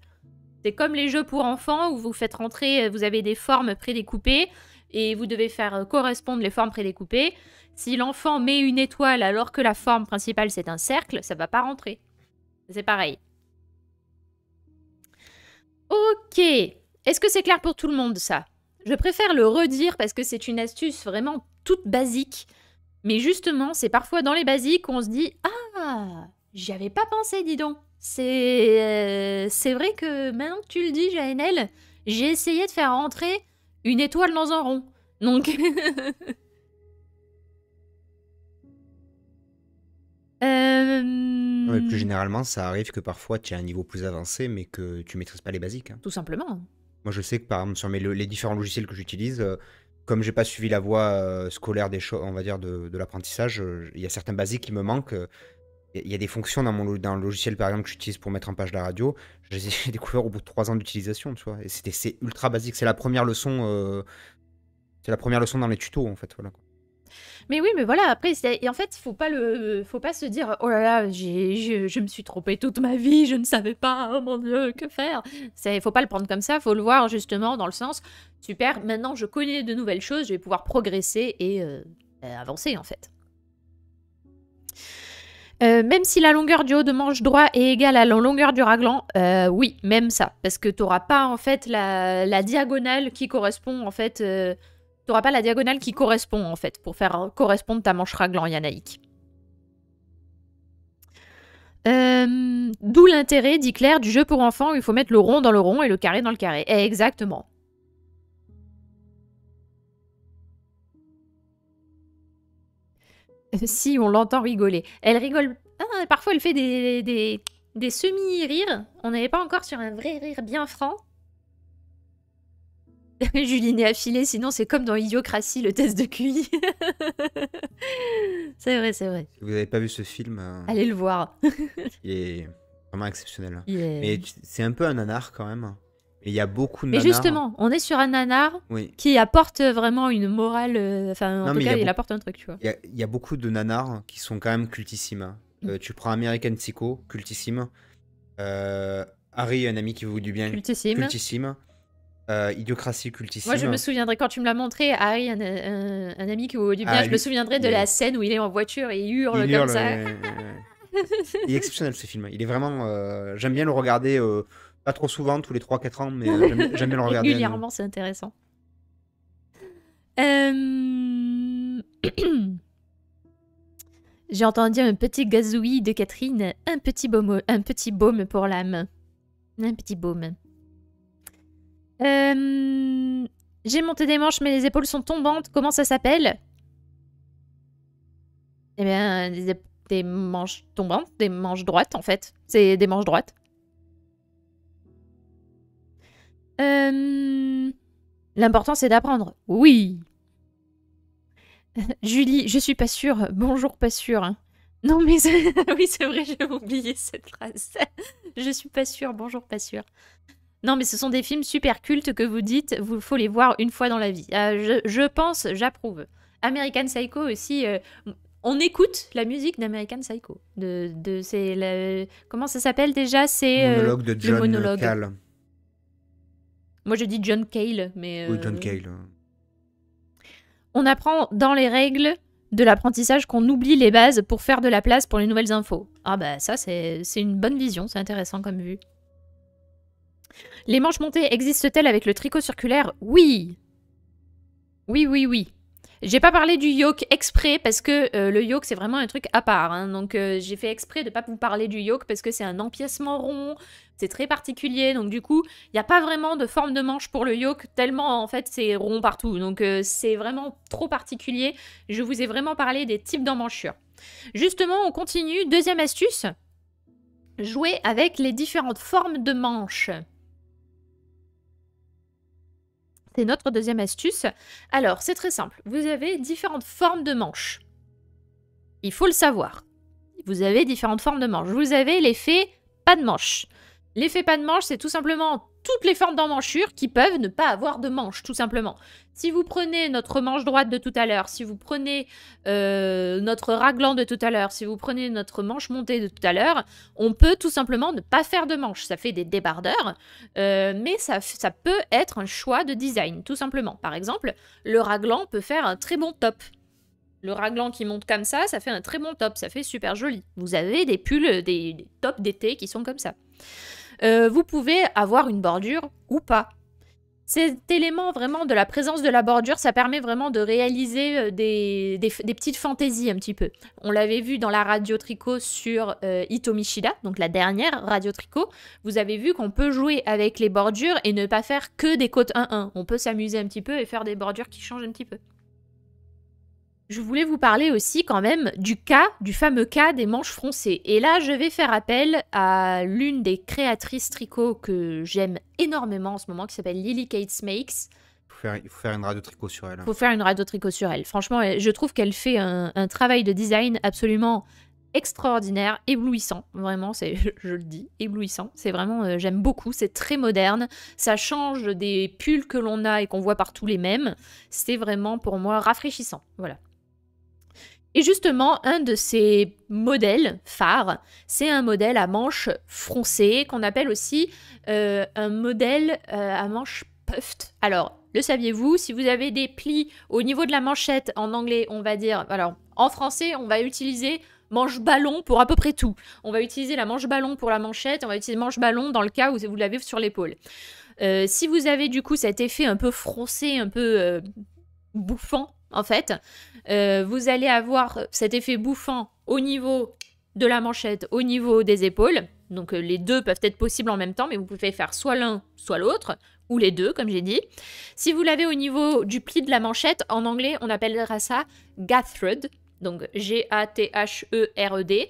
C'est comme les jeux pour enfants où vous faites rentrer, euh, vous avez des formes prédécoupées et vous devez faire euh, correspondre les formes prédécoupées. Si l'enfant met une étoile alors que la forme principale c'est un cercle, ça va pas rentrer. C'est pareil. Ok. Est-ce que c'est clair pour tout le monde ça Je préfère le redire parce que c'est une astuce vraiment toute basique. Mais justement, c'est parfois dans les basiques qu'on se dit Ah, j'y avais pas pensé, dis donc. C'est euh, c'est vrai que maintenant que tu le dis, Jaenel, j'ai essayé de faire rentrer une étoile dans un rond. Donc. Euh, mais plus hmm. généralement, ça arrive que parfois tu as un niveau plus avancé, mais que tu maîtrises pas les basiques. Hein. Tout simplement. Moi, je sais que par exemple, sur mes, les différents logiciels que j'utilise, euh, comme j'ai pas suivi la voie euh, scolaire des on va dire, de, l'apprentissage, il y a certains basiques qui me manquent. Il y a- des fonctions dans, mon, le logiciel, par exemple, que j'utilise pour mettre en page la radio. Je les ai découvert au bout de trois ans d'utilisation, Et c'était c'est ultra basique. C'est la première leçon. c'est la première leçon dans les tutos, en fait. Voilà, mais oui, mais voilà, après, et en fait, faut pas le, faut pas se dire, oh là là, je, me suis trompée toute ma vie, je ne savais pas, oh mon dieu, que faire. C'est, faut pas le prendre comme ça, faut le voir justement dans le sens, super, maintenant je connais de nouvelles choses, je vais pouvoir progresser et euh, euh, avancer en fait. Euh, même si la longueur du haut de manche droit est égale à la longueur du raglan, oui, même ça, parce que tu n'auras pas en fait la, la, diagonale qui correspond en fait n'auras pas la diagonale qui correspond en fait, pour faire correspondre ta manche raglan yanaïque. Euh, d'où l'intérêt, dit Claire, du jeu pour enfants où il faut mettre le rond dans le rond et le carré dans le carré. Eh, exactement. Euh, si, on l'entend rigoler. Elle rigole. Ah, parfois, elle fait des, des, des semi-rires. On n'avait pas encore sur un vrai rire bien franc. Julie, est affilée, sinon c'est comme dans Idiocratie, le test de QI. c'est vrai, c'est vrai. Si vous n'avez pas vu ce film euh, Allez le voir. il est vraiment exceptionnel. Hein. Mais c'est un peu un nanar quand même. Et il y a beaucoup de. Mais justement, on est sur un nanar qui apporte vraiment une morale. Euh, enfin, en tout cas, il, apporte un truc, tu vois. Il y, a, beaucoup de nanars qui sont quand même cultissimes. Hein. Mm. Euh, tu prends American Psycho, cultissime. Harry, un ami qui vous dit bien, cultissime. Euh, idiocratie cultissime. Moi, je me souviendrai, quand tu me l'as montré, un, ami qui vous du ah, je me souviendrai de la scène où il est en voiture et il hurle comme ça. il est exceptionnel ce film. Il est vraiment. Euh, j'aime bien le regarder, euh, pas trop souvent, tous les 3-4 ans, mais j'aime, bien le regarder. Régulièrement, c'est intéressant. J'ai entendu un petit gazouille de Catherine, un petit baume, un petit baume pour l'âme. Un petit baume. Euh, j'ai monté des manches, mais les épaules sont tombantes. Comment ça s'appelle Eh bien, des, manches tombantes, des manches droites, en fait. C'est des manches droites. Euh, l'important, c'est d'apprendre. Oui Julie, je suis pas sûre. Bonjour, pas sûre. Hein. Non, mais oui, c'est vrai, j'ai oublié cette phrase. je suis pas sûre. Bonjour, pas sûre. Non, mais ce sont des films super cultes que vous dites, il faut les voir une fois dans la vie. Euh, je, pense, j'approuve. American Psycho aussi. Euh, on écoute la musique d'American Psycho. De, de comment ça s'appelle déjà C'est euh, monologue de John Moi, je dis John Cale, mais oui, John Cale. Hein. On apprend dans les règles de l'apprentissage qu'on oublie les bases pour faire de la place pour les nouvelles infos. Ah bah ça, c'est une bonne vision, c'est intéressant comme vue. Les manches montées existent-elles avec le tricot circulaire Oui Oui, oui, oui. J'ai pas parlé du yoke exprès parce que euh, le yoke c'est vraiment un truc à part. Hein. Donc euh, j'ai fait exprès de pas vous parler du yoke parce que c'est un empiècement rond, c'est très particulier. Donc du coup, il n'y a pas vraiment de forme de manche pour le yoke tellement en fait c'est rond partout. Donc euh, c'est vraiment trop particulier. Je vous ai vraiment parlé des types d'emmanchures. Justement, on continue. Deuxième astuce, jouer avec les différentes formes de manches. C'est notre deuxième astuce. Alors, c'est très simple. Vous avez différentes formes de manches. Il faut le savoir. Vous avez différentes formes de manches. Vous avez l'effet pas de manche. L'effet pas de manche, c'est tout simplement toutes les formes d'emmanchures qui peuvent ne pas avoir de manche, tout simplement. Si vous prenez notre manche droite de tout à l'heure, si vous prenez euh, notre raglan de tout à l'heure, si vous prenez notre manche montée de tout à l'heure, on peut tout simplement ne pas faire de manche. Ça fait des débardeurs, euh, mais ça, peut être un choix de design, tout simplement. Par exemple, le raglan peut faire un très bon top, le raglan qui monte comme ça, ça fait un très bon top, ça fait super joli. Vous avez des pulls, des tops d'été qui sont comme ça. Euh, vous pouvez avoir une bordure ou pas. Cet élément vraiment de la présence de la bordure, ça permet vraiment de réaliser euh, des, petites fantaisies un petit peu. On l'avait vu dans la radio tricot sur euh, Itomishida, donc la dernière radio tricot. Vous avez vu qu'on peut jouer avec les bordures et ne pas faire que des côtes 1-1. On peut s'amuser un petit peu et faire des bordures qui changent un petit peu je voulais vous parler aussi quand même du cas, du fameux cas des manches froncées. Et là, je vais faire appel à l'une des créatrices tricot que j'aime énormément en ce moment, qui s'appelle Lily Kate Smakes. il faut faire une radio tricot sur elle. Il faut faire une radio tricot sur elle. Franchement, je trouve qu'elle fait un, travail de design absolument extraordinaire, éblouissant. Vraiment, c'est, je le dis, éblouissant. C'est vraiment, euh, j'aime beaucoup. C'est très moderne. Ça change des pulls que l'on a et qu'on voit partout les mêmes. C'est vraiment pour moi rafraîchissant. Voilà. Et justement, un de ces modèles phares, c'est un modèle à manche froncées qu'on appelle aussi euh, un modèle euh, à manche puffed. Alors, le saviez-vous Si vous avez des plis au niveau de la manchette, en anglais, on va dire. Alors, en français, on va utiliser manche ballon pour à peu près tout. On va utiliser la manche ballon pour la manchette, on va utiliser manche ballon dans le cas où vous l'avez sur l'épaule. Euh, si vous avez du coup cet effet un peu froncé, un peu bouffant en fait, euh, vous allez avoir cet effet bouffant au niveau de la manchette, au niveau des épaules. Donc euh, les deux peuvent être possibles en même temps, mais vous pouvez faire soit l'un, soit l'autre, ou les deux, comme j'ai dit. Si vous l'avez au niveau du pli de la manchette, en anglais, on appellera ça gathred ». donc G-A-T-H-E-R-E-D.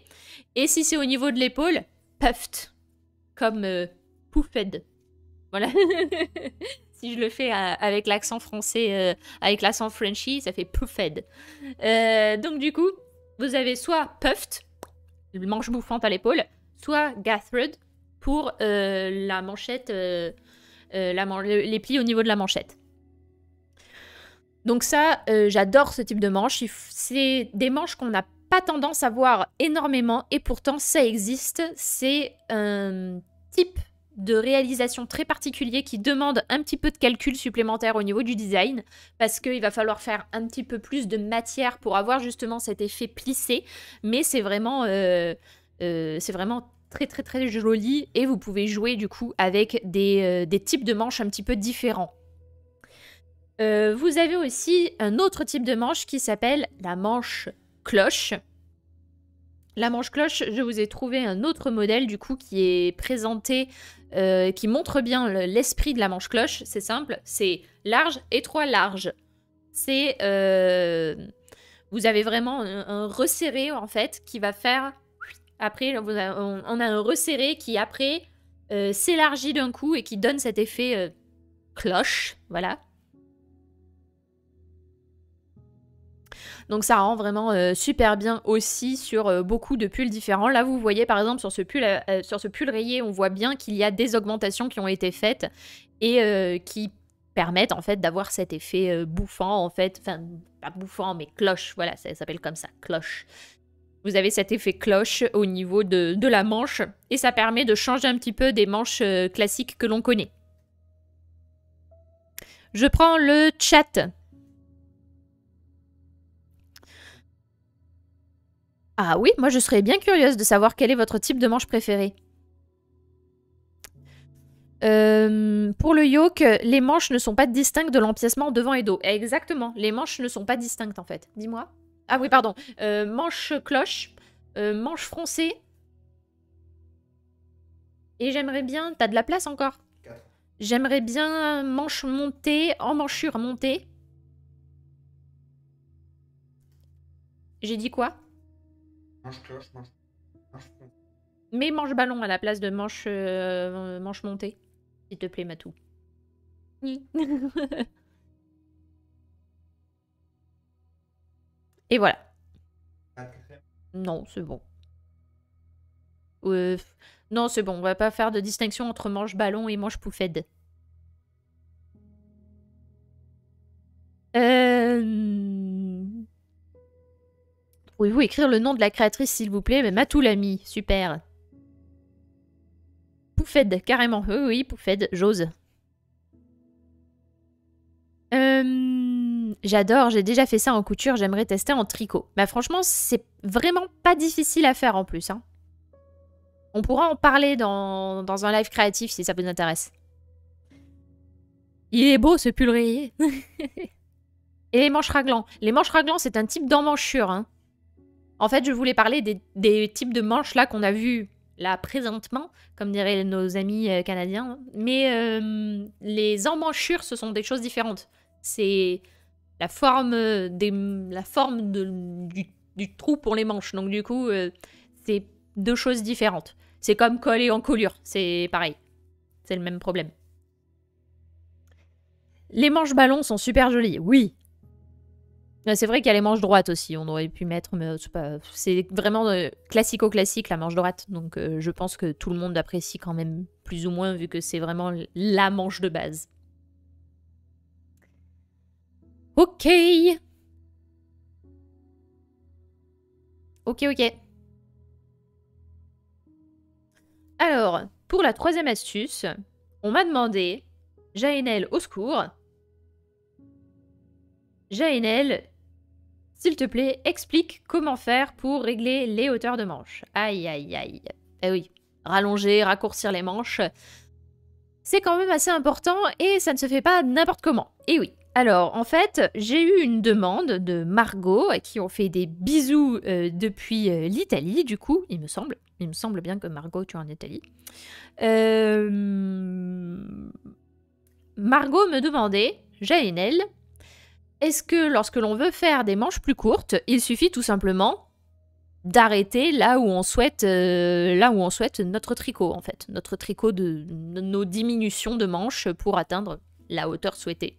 Et si c'est au niveau de l'épaule, puffed, comme euh, Voilà. si je le fais euh, avec l'accent français, euh, avec l'accent Frenchy, ça fait puffed. Euh, donc du coup, vous avez soit puffed, manche bouffante à l'épaule, soit gathered pour la manchette, les plis au niveau de la manchette. Donc ça, j'adore ce type de manche. C'est des manches qu'on n'a pas tendance à voir énormément et pourtant ça existe. C'est un type de réalisation très particulier qui demande un petit peu de calcul supplémentaire au niveau du design, parce qu'il va falloir faire un petit peu plus de matière pour avoir justement cet effet plissé, mais c'est vraiment, euh, euh, c'est vraiment très très très joli, et vous pouvez jouer du coup avec des, euh, des types de manches un petit peu différents. vous avez aussi un autre type de manche qui s'appelle la manche cloche. La manche-cloche, je vous ai trouvé un autre modèle du coup qui est présenté, euh, qui montre bien l'esprit de la manche-cloche. C'est simple, c'est large, étroit, large. C'est... Euh, vous avez vraiment un, resserré en fait qui va faire... Après, on a un resserré qui après euh, s'élargit d'un coup et qui donne cet effet cloche, voilà. Donc ça rend vraiment euh, super bien aussi sur euh, beaucoup de pulls différents. Là, vous voyez par exemple sur ce pull, euh, sur ce pull rayé, on voit bien qu'il y a des augmentations qui ont été faites et qui permettent en fait d'avoir cet effet bouffant en fait, enfin pas bouffant mais cloche, voilà, ça, s'appelle comme ça, cloche. Vous avez cet effet cloche au niveau de, de la manche et ça permet de changer un petit peu des manches classiques que l'on connaît. Je prends le chat Ah oui, moi je serais bien curieuse de savoir quel est votre type de manche préféré. Euh, pour le yoke, les manches ne sont pas distinctes de l'empiècement devant et dos. Exactement, les manches ne sont pas distinctes en fait. Dis-moi. Ah oui, pardon. Euh, manche cloche, euh, manche froncée. Et j'aimerais bien... T'as de la place encore J'aimerais bien manche montée, en manchure montée. J'ai dit quoi mais manche ballon à la place de manche, euh, manche montée. S'il te plaît, Matou. Et voilà. Non, c'est bon. Euh, non, c'est bon, on va pas faire de distinction entre manche ballon et manche poufède Oui, vous écrire le nom de la créatrice, s'il vous plaît Mais Matou l'ami, super. Poufed, carrément. Oui, oui, Poufed, j'ose. Hum, j'adore, j'ai déjà fait ça en couture, j'aimerais tester en tricot. Bah franchement, c'est vraiment pas difficile à faire en plus. Hein. On pourra en parler dans, dans, un live créatif si ça vous intéresse. Il est beau ce pull rayé. Et les manches raglans. Les manches raglans, c'est un type d'emmanchure. Hein. En fait, je voulais parler des, types de manches là qu'on a vu là présentement, comme diraient nos amis euh, canadiens. Mais euh, les emmanchures, ce sont des choses différentes. C'est la forme, euh, des, la forme du, trou pour les manches. Donc du coup, c'est deux choses différentes. C'est comme coller en colure c'est pareil. C'est le même problème. Les manches ballons sont super jolies, oui, c'est vrai qu'il y a les manches droites aussi, on aurait pu mettre, mais euh, c'est vraiment euh, classico-classique la manche droite, donc euh, je pense que tout le monde apprécie quand même plus ou moins vu que c'est vraiment la manche de base. Ok Ok, ok. Alors, pour la troisième astuce, on m'a demandé, Jaenel au secours, Jaenel, s'il te plaît, explique comment faire pour régler les hauteurs de manches. Aïe, aïe, aïe. Eh oui, rallonger, raccourcir les manches, c'est quand même assez important et ça ne se fait pas n'importe comment. Eh oui. Alors, en fait, j'ai eu une demande de Margot à qui on fait des bisous euh, depuis euh, l'Italie, du coup, il me semble. Il me semble bien que Margot, tu es en Italie. Euh, Margot me demandait, aile est-ce que lorsque l'on veut faire des manches plus courtes, il suffit tout simplement d'arrêter là où on souhaite euh, là où on souhaite notre tricot en fait, notre tricot de, nos diminutions de manches pour atteindre la hauteur souhaitée.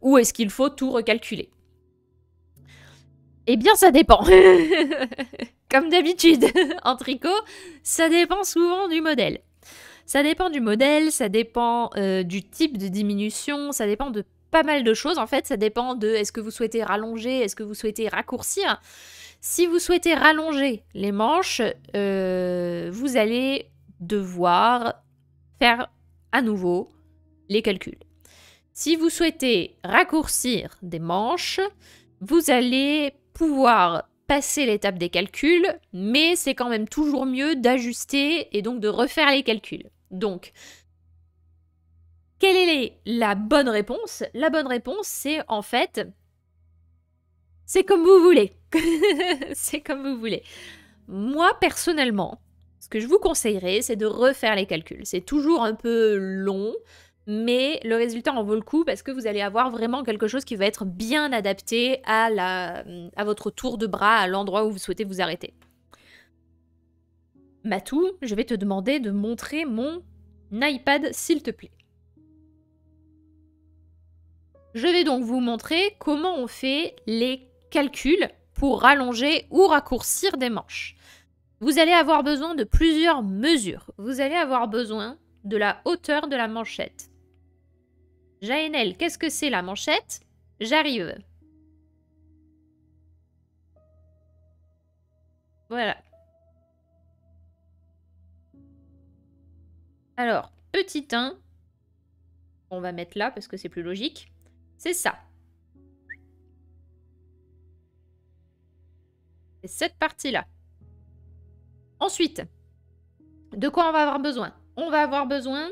Ou est-ce qu'il faut tout recalculer Eh bien ça dépend. Comme d'habitude en tricot, ça dépend souvent du modèle. Ça dépend du modèle, ça dépend euh, du type de diminution, ça dépend de pas mal de choses. En fait, ça dépend de est-ce que vous souhaitez rallonger, est-ce que vous souhaitez raccourcir. Si vous souhaitez rallonger les manches, euh, vous allez devoir faire à nouveau les calculs. Si vous souhaitez raccourcir des manches, vous allez pouvoir passer l'étape des calculs, mais c'est quand même toujours mieux d'ajuster et donc de refaire les calculs. Donc, quelle est la bonne réponse La bonne réponse, c'est en fait, c'est comme vous voulez. c'est comme vous voulez. Moi, personnellement, ce que je vous conseillerais, c'est de refaire les calculs. C'est toujours un peu long, mais le résultat en vaut le coup parce que vous allez avoir vraiment quelque chose qui va être bien adapté à, la, à votre tour de bras, à l'endroit où vous souhaitez vous arrêter. Matou, je vais te demander de montrer mon iPad, s'il te plaît. Je vais donc vous montrer comment on fait les calculs pour rallonger ou raccourcir des manches. Vous allez avoir besoin de plusieurs mesures. Vous allez avoir besoin de la hauteur de la manchette. Jaenel, qu'est-ce que c'est la manchette J'arrive. Voilà. Alors, petit 1, on va mettre là parce que c'est plus logique. C'est ça. C'est cette partie-là. Ensuite, de quoi on va avoir besoin On va avoir besoin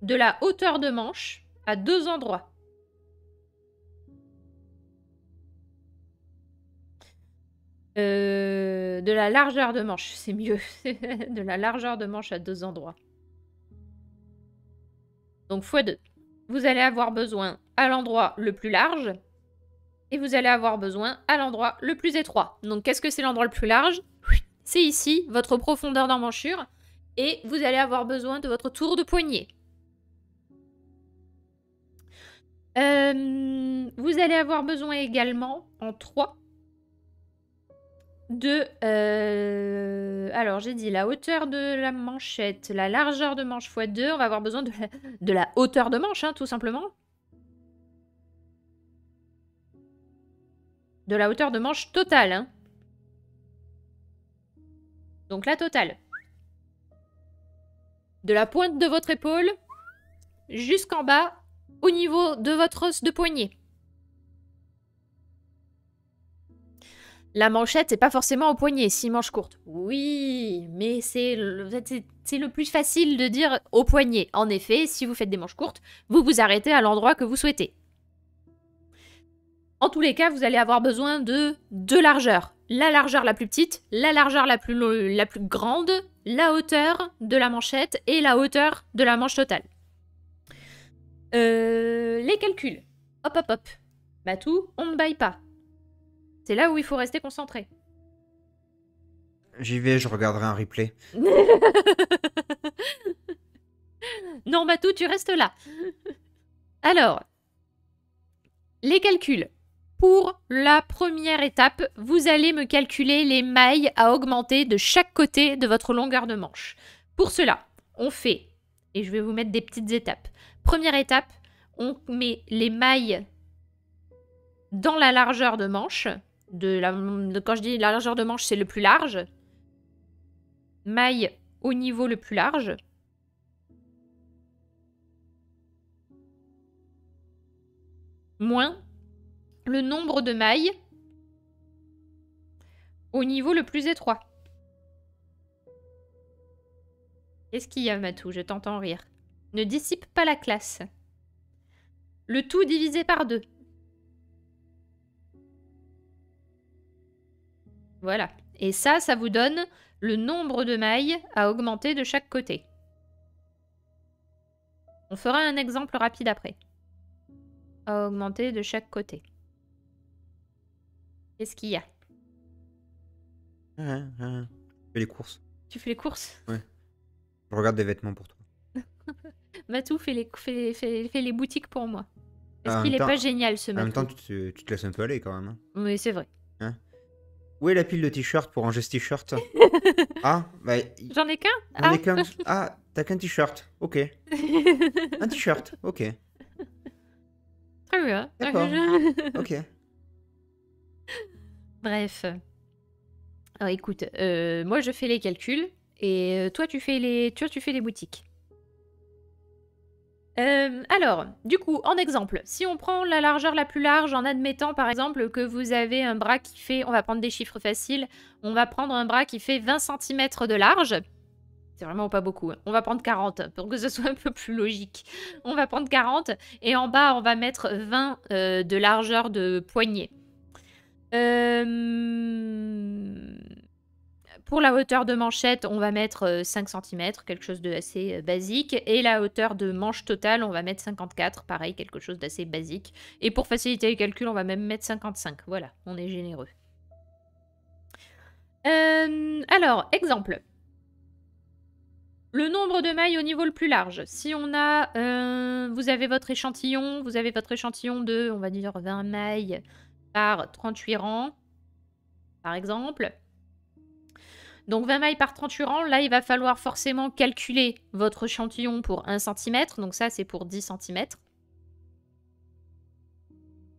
de la hauteur de manche à deux endroits. Euh, de la largeur de manche, c'est mieux. de la largeur de manche à deux endroits. Donc fois deux Vous allez avoir besoin à l'endroit le plus large et vous allez avoir besoin à l'endroit le plus étroit. Donc qu'est-ce que c'est l'endroit le plus large C'est ici, votre profondeur d'emmanchure, et vous allez avoir besoin de votre tour de poignet. Euh, vous allez avoir besoin également en 3 de... Euh, alors j'ai dit la hauteur de la manchette, la largeur de manche x2, on va avoir besoin de la, hauteur de manche hein, tout simplement. de la hauteur de manche totale. Hein. Donc la totale. De la pointe de votre épaule jusqu'en bas au niveau de votre os de poignet. La manchette, n'est pas forcément au poignet, si manche courte. Oui, mais c'est le plus facile de dire au poignet. En effet, si vous faites des manches courtes, vous vous arrêtez à l'endroit que vous souhaitez. En tous les cas, vous allez avoir besoin de deux largeurs. La largeur la plus petite, la largeur la plus, la plus grande, la hauteur de la manchette et la hauteur de la manche totale. Euh, les calculs. Hop, hop, hop. Matou, on ne baille pas. C'est là où il faut rester concentré. J'y vais, je regarderai un replay. non, Matou, tu restes là. Alors, les calculs. Pour la première étape, vous allez me calculer les mailles à augmenter de chaque côté de votre longueur de manche. Pour cela, on fait, et je vais vous mettre des petites étapes. Première étape, on met les mailles dans la largeur de manche. De quand je dis la largeur de manche, c'est le plus large. Maille au niveau le plus large. Moins le nombre de mailles au niveau le plus étroit. Qu'est-ce qu'il y a, Matou Je t'entends rire. Ne dissipe pas la classe. Le tout divisé par deux. Voilà. Et ça, ça vous donne le nombre de mailles à augmenter de chaque côté. On fera un exemple rapide après. À augmenter de chaque côté. Qu'est-ce qu'il y a ah, ah, ah. fais les courses. Tu fais les courses Ouais. Je regarde des vêtements pour toi. Matou fait les, fait, fait, les boutiques pour moi. Est-ce qu'il est pas génial ce matin En même temps, tu te, tu laisses un peu aller quand même. Hein. Oui, c'est vrai. Hein Où est la pile de t-shirts pour ranger ce t-shirt Ah, bah, J'en ai qu'un Ah, t'as qu'un t-shirt. Ok. un t-shirt. Ok. Très bien. ok. Bref. écoute, euh, moi je fais les calculs et euh, toi tu fais les, tu, tu fais les boutiques. Euh, alors, du coup, en exemple, si on prend la largeur la plus large, en admettant par exemple que vous avez un bras qui fait, on va prendre des chiffres faciles, on va prendre un bras qui fait 20 cm de large. C'est vraiment pas beaucoup. Hein. On va prendre 40 pour que ce soit un peu plus logique. On va prendre 40 et en bas, on va mettre 20 de largeur de poignée. Euh, pour la hauteur de manchette, on va mettre 5 euh, cm, quelque chose de assez euh, basique. Et la hauteur de manche totale, on va mettre 54, pareil, quelque chose d'assez basique. Et pour faciliter les calculs, on va même mettre 55. Voilà, on est généreux. alors, exemple. Le nombre de mailles au niveau le plus large. Si on a... vous avez votre échantillon, vous avez votre échantillon de, on va dire, 20 mailles par 38 rangs, par exemple. Donc 20 mailles par 38 rangs, là il va falloir forcément calculer votre échantillon pour 1 cm, donc ça c'est pour 10 cm.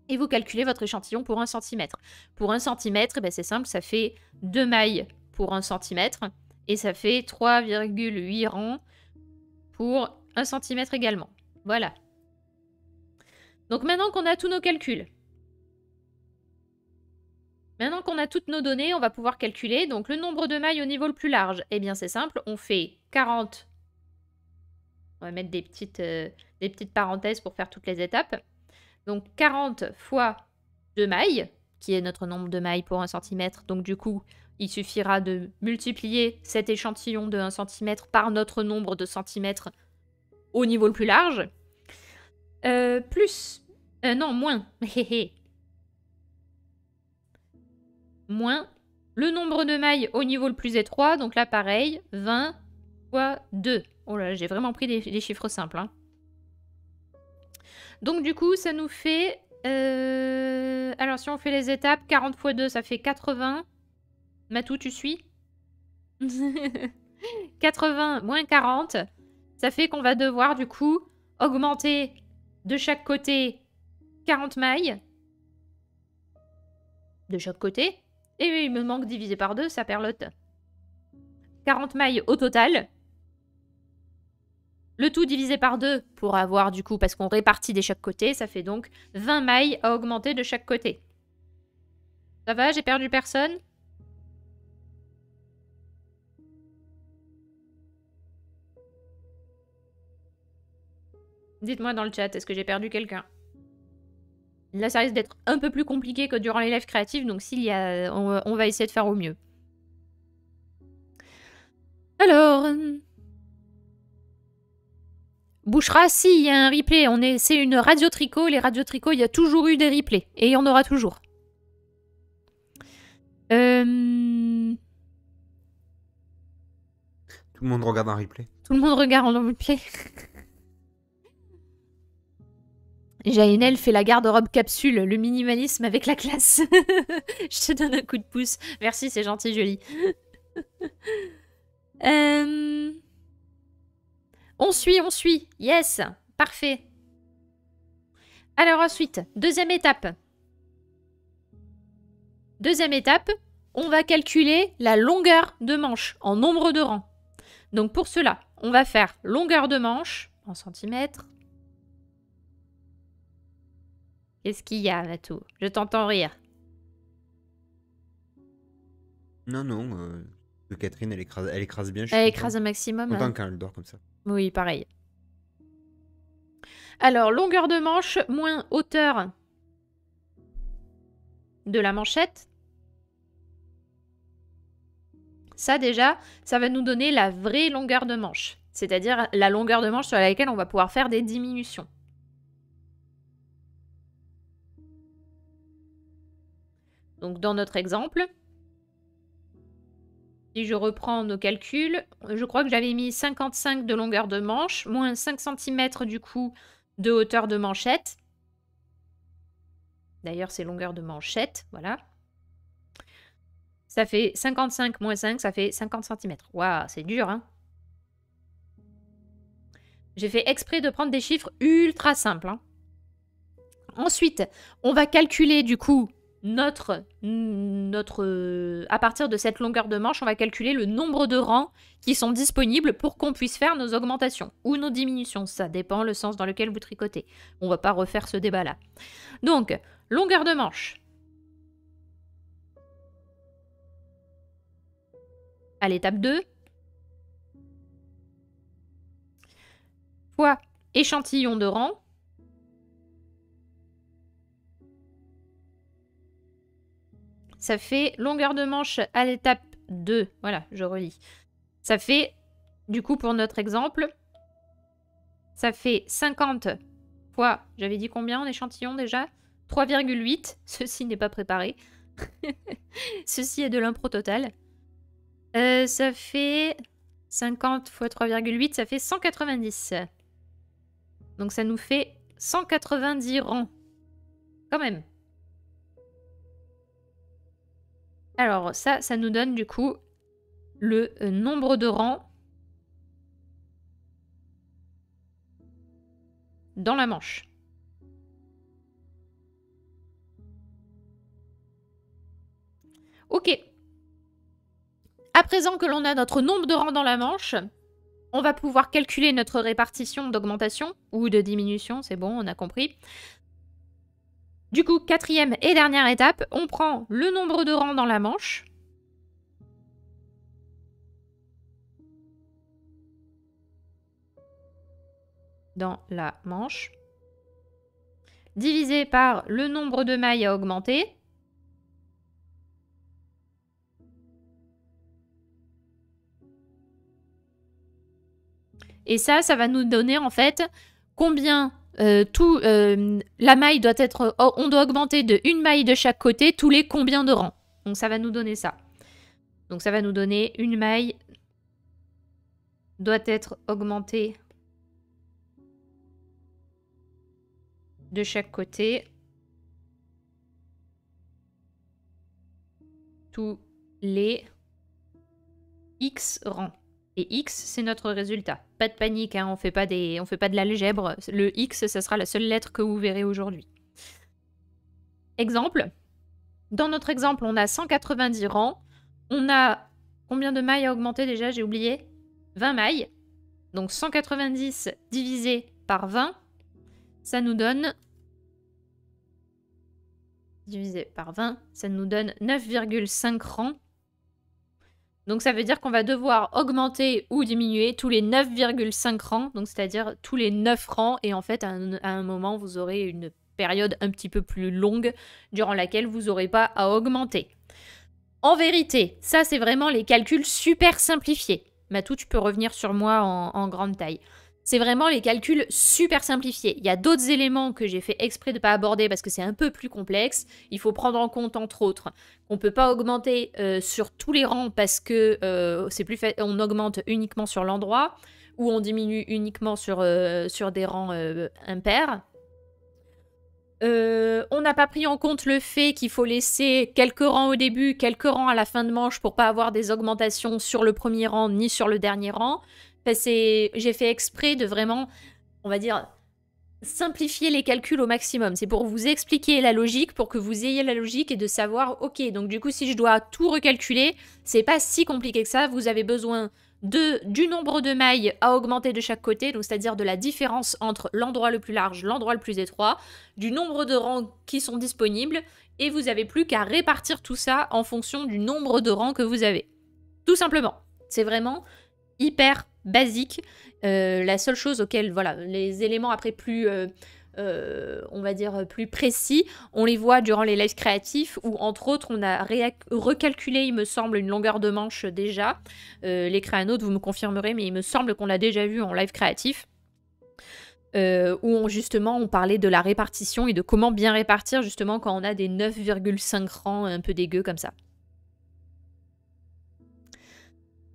Et vous calculez votre échantillon pour 1 cm. Pour 1 cm, eh ben, c'est simple, ça fait 2 mailles pour 1 cm, et ça fait 3,8 rangs pour 1 cm également. Voilà. Donc maintenant qu'on a tous nos calculs, Maintenant qu'on a toutes nos données, on va pouvoir calculer donc le nombre de mailles au niveau le plus large. Eh bien, c'est simple, on fait 40. On va mettre des petites, euh, des petites parenthèses pour faire toutes les étapes. Donc 40 fois 2 mailles, qui est notre nombre de mailles pour 1 cm. Donc du coup, il suffira de multiplier cet échantillon de 1 cm par notre nombre de centimètres au niveau le plus large. Euh, plus... Euh, non, moins. moins le nombre de mailles au niveau le plus étroit. Donc là, pareil, 20 fois 2. Oh là, j'ai vraiment pris des, chiffres simples. Hein. Donc du coup, ça nous fait... Euh, alors si on fait les étapes, 40 fois 2, ça fait 80. Matou, tu suis 80 moins 40, ça fait qu'on va devoir du coup augmenter de chaque côté 40 mailles. De chaque côté et il me manque divisé par deux, ça perlote. 40 mailles au total. Le tout divisé par deux pour avoir du coup, parce qu'on répartit des chaque côté, ça fait donc 20 mailles à augmenter de chaque côté. Ça va, j'ai perdu personne Dites-moi dans le chat, est-ce que j'ai perdu quelqu'un Là, ça risque d'être un peu plus compliqué que durant les lives créatives, donc s'il y a, on, va essayer de faire au mieux. Alors... Euh, Bouchera, si, il y a un replay. On c'est une radio tricot. Les radios tricot, il y a toujours eu des replays. Et il y en aura toujours. Euh, tout le monde regarde un replay. Tout le monde regarde un replay. Jaenel fait la garde-robe capsule, le minimalisme avec la classe. je te donne un coup de pouce. Merci, c'est gentil, joli. Euh, on suit, on suit. Yes, parfait. Alors ensuite, deuxième étape. Deuxième étape, on va calculer la longueur de manche en nombre de rangs. Donc pour cela, on va faire longueur de manche en centimètres, Qu'est-ce qu'il y a, Matou Je t'entends rire. Non, non. Euh, Catherine, elle écrase, elle écrase bien. elle écrase un maximum. Autant hein. comme ça. Oui, pareil. Alors, longueur de manche moins hauteur de la manchette. Ça déjà, ça va nous donner la vraie longueur de manche, c'est-à-dire la longueur de manche sur laquelle on va pouvoir faire des diminutions. Donc dans notre exemple, si je reprends nos calculs, je crois que j'avais mis 55 de longueur de manche, moins 5 cm du coup de hauteur de manchette. D'ailleurs, c'est longueur de manchette, voilà. Ça fait 55 moins 5, ça fait 50 cm. Waouh, c'est dur, hein J'ai fait exprès de prendre des chiffres ultra simples. Hein. Ensuite, on va calculer du coup notre, notre, euh, à partir de cette longueur de manche, on va calculer le nombre de rangs qui sont disponibles pour qu'on puisse faire nos augmentations ou nos diminutions. Ça dépend le sens dans lequel vous tricotez. On va pas refaire ce débat-là. Donc, longueur de manche. À l'étape 2. Fois échantillon de rang. ça fait longueur de manche à l'étape 2. Voilà, je relis. Ça fait, du coup, pour notre exemple, ça fait 50 fois, j'avais dit combien en échantillon déjà 3,8. Ceci n'est pas préparé. Ceci est de l'impro total. Euh, ça fait 50 fois 3,8, ça fait 190. Donc ça nous fait 190 rangs. Quand même. Alors ça, ça nous donne du coup le euh, nombre de rangs dans la manche. Ok. À présent que l'on a notre nombre de rangs dans la manche, on va pouvoir calculer notre répartition d'augmentation ou de diminution, c'est bon, on a compris. Du coup, quatrième et dernière étape, on prend le nombre de rangs dans la manche. Dans la manche. Divisé par le nombre de mailles à augmenter. Et ça, ça va nous donner en fait combien euh, tout, euh, la maille doit être, oh, on doit augmenter de une maille de chaque côté tous les combien de rangs. Donc ça va nous donner ça. Donc ça va nous donner une maille doit être augmentée de chaque côté tous les X rangs. Et x, c'est notre résultat. Pas de panique, hein, on fait pas des, on fait pas de l'algèbre. Le x, ce sera la seule lettre que vous verrez aujourd'hui. Exemple. Dans notre exemple, on a 190 rangs. On a combien de mailles à augmenter déjà J'ai oublié. 20 mailles. Donc 190 divisé par 20, ça nous donne... Divisé par 20, ça nous donne 9,5 rangs donc ça veut dire qu'on va devoir augmenter ou diminuer tous les 9,5 rangs, donc c'est-à-dire tous les 9 rangs, et en fait à un, moment vous aurez une période un petit peu plus longue durant laquelle vous n'aurez pas à augmenter. En vérité, ça c'est vraiment les calculs super simplifiés. Matou, tu peux revenir sur moi en grande taille c'est vraiment les calculs super simplifiés. Il y a d'autres éléments que j'ai fait exprès de ne pas aborder parce que c'est un peu plus complexe. Il faut prendre en compte, entre autres, qu'on ne peut pas augmenter euh, sur tous les rangs parce que euh, c'est plus on augmente uniquement sur l'endroit ou on diminue uniquement sur, euh, sur des rangs impairs. on n'a pas pris en compte le fait qu'il faut laisser quelques rangs au début, quelques rangs à la fin de manche pour pas avoir des augmentations sur le premier rang ni sur le dernier rang j'ai fait exprès de vraiment, on va dire, simplifier les calculs au maximum. C'est pour vous expliquer la logique, pour que vous ayez la logique et de savoir, ok, donc du coup, si je dois tout recalculer, c'est pas si compliqué que ça. Vous avez besoin de, du nombre de mailles à augmenter de chaque côté, donc c'est-à-dire de la différence entre l'endroit le plus large, l'endroit le plus étroit, du nombre de rangs qui sont disponibles, et vous avez plus qu'à répartir tout ça en fonction du nombre de rangs que vous avez. Tout simplement. C'est vraiment hyper basique. Euh, la seule chose auquel, voilà, les éléments après plus, euh, euh, on va dire, plus précis, on les voit durant les lives créatifs où, entre autres, on a recalculé, il me semble, une longueur de manche déjà. les créanautes, vous me confirmerez, mais il me semble qu'on l'a déjà vu en live créatif. où justement on parlait de la répartition et de comment bien répartir justement quand on a des 9,5 rangs un peu dégueux comme ça.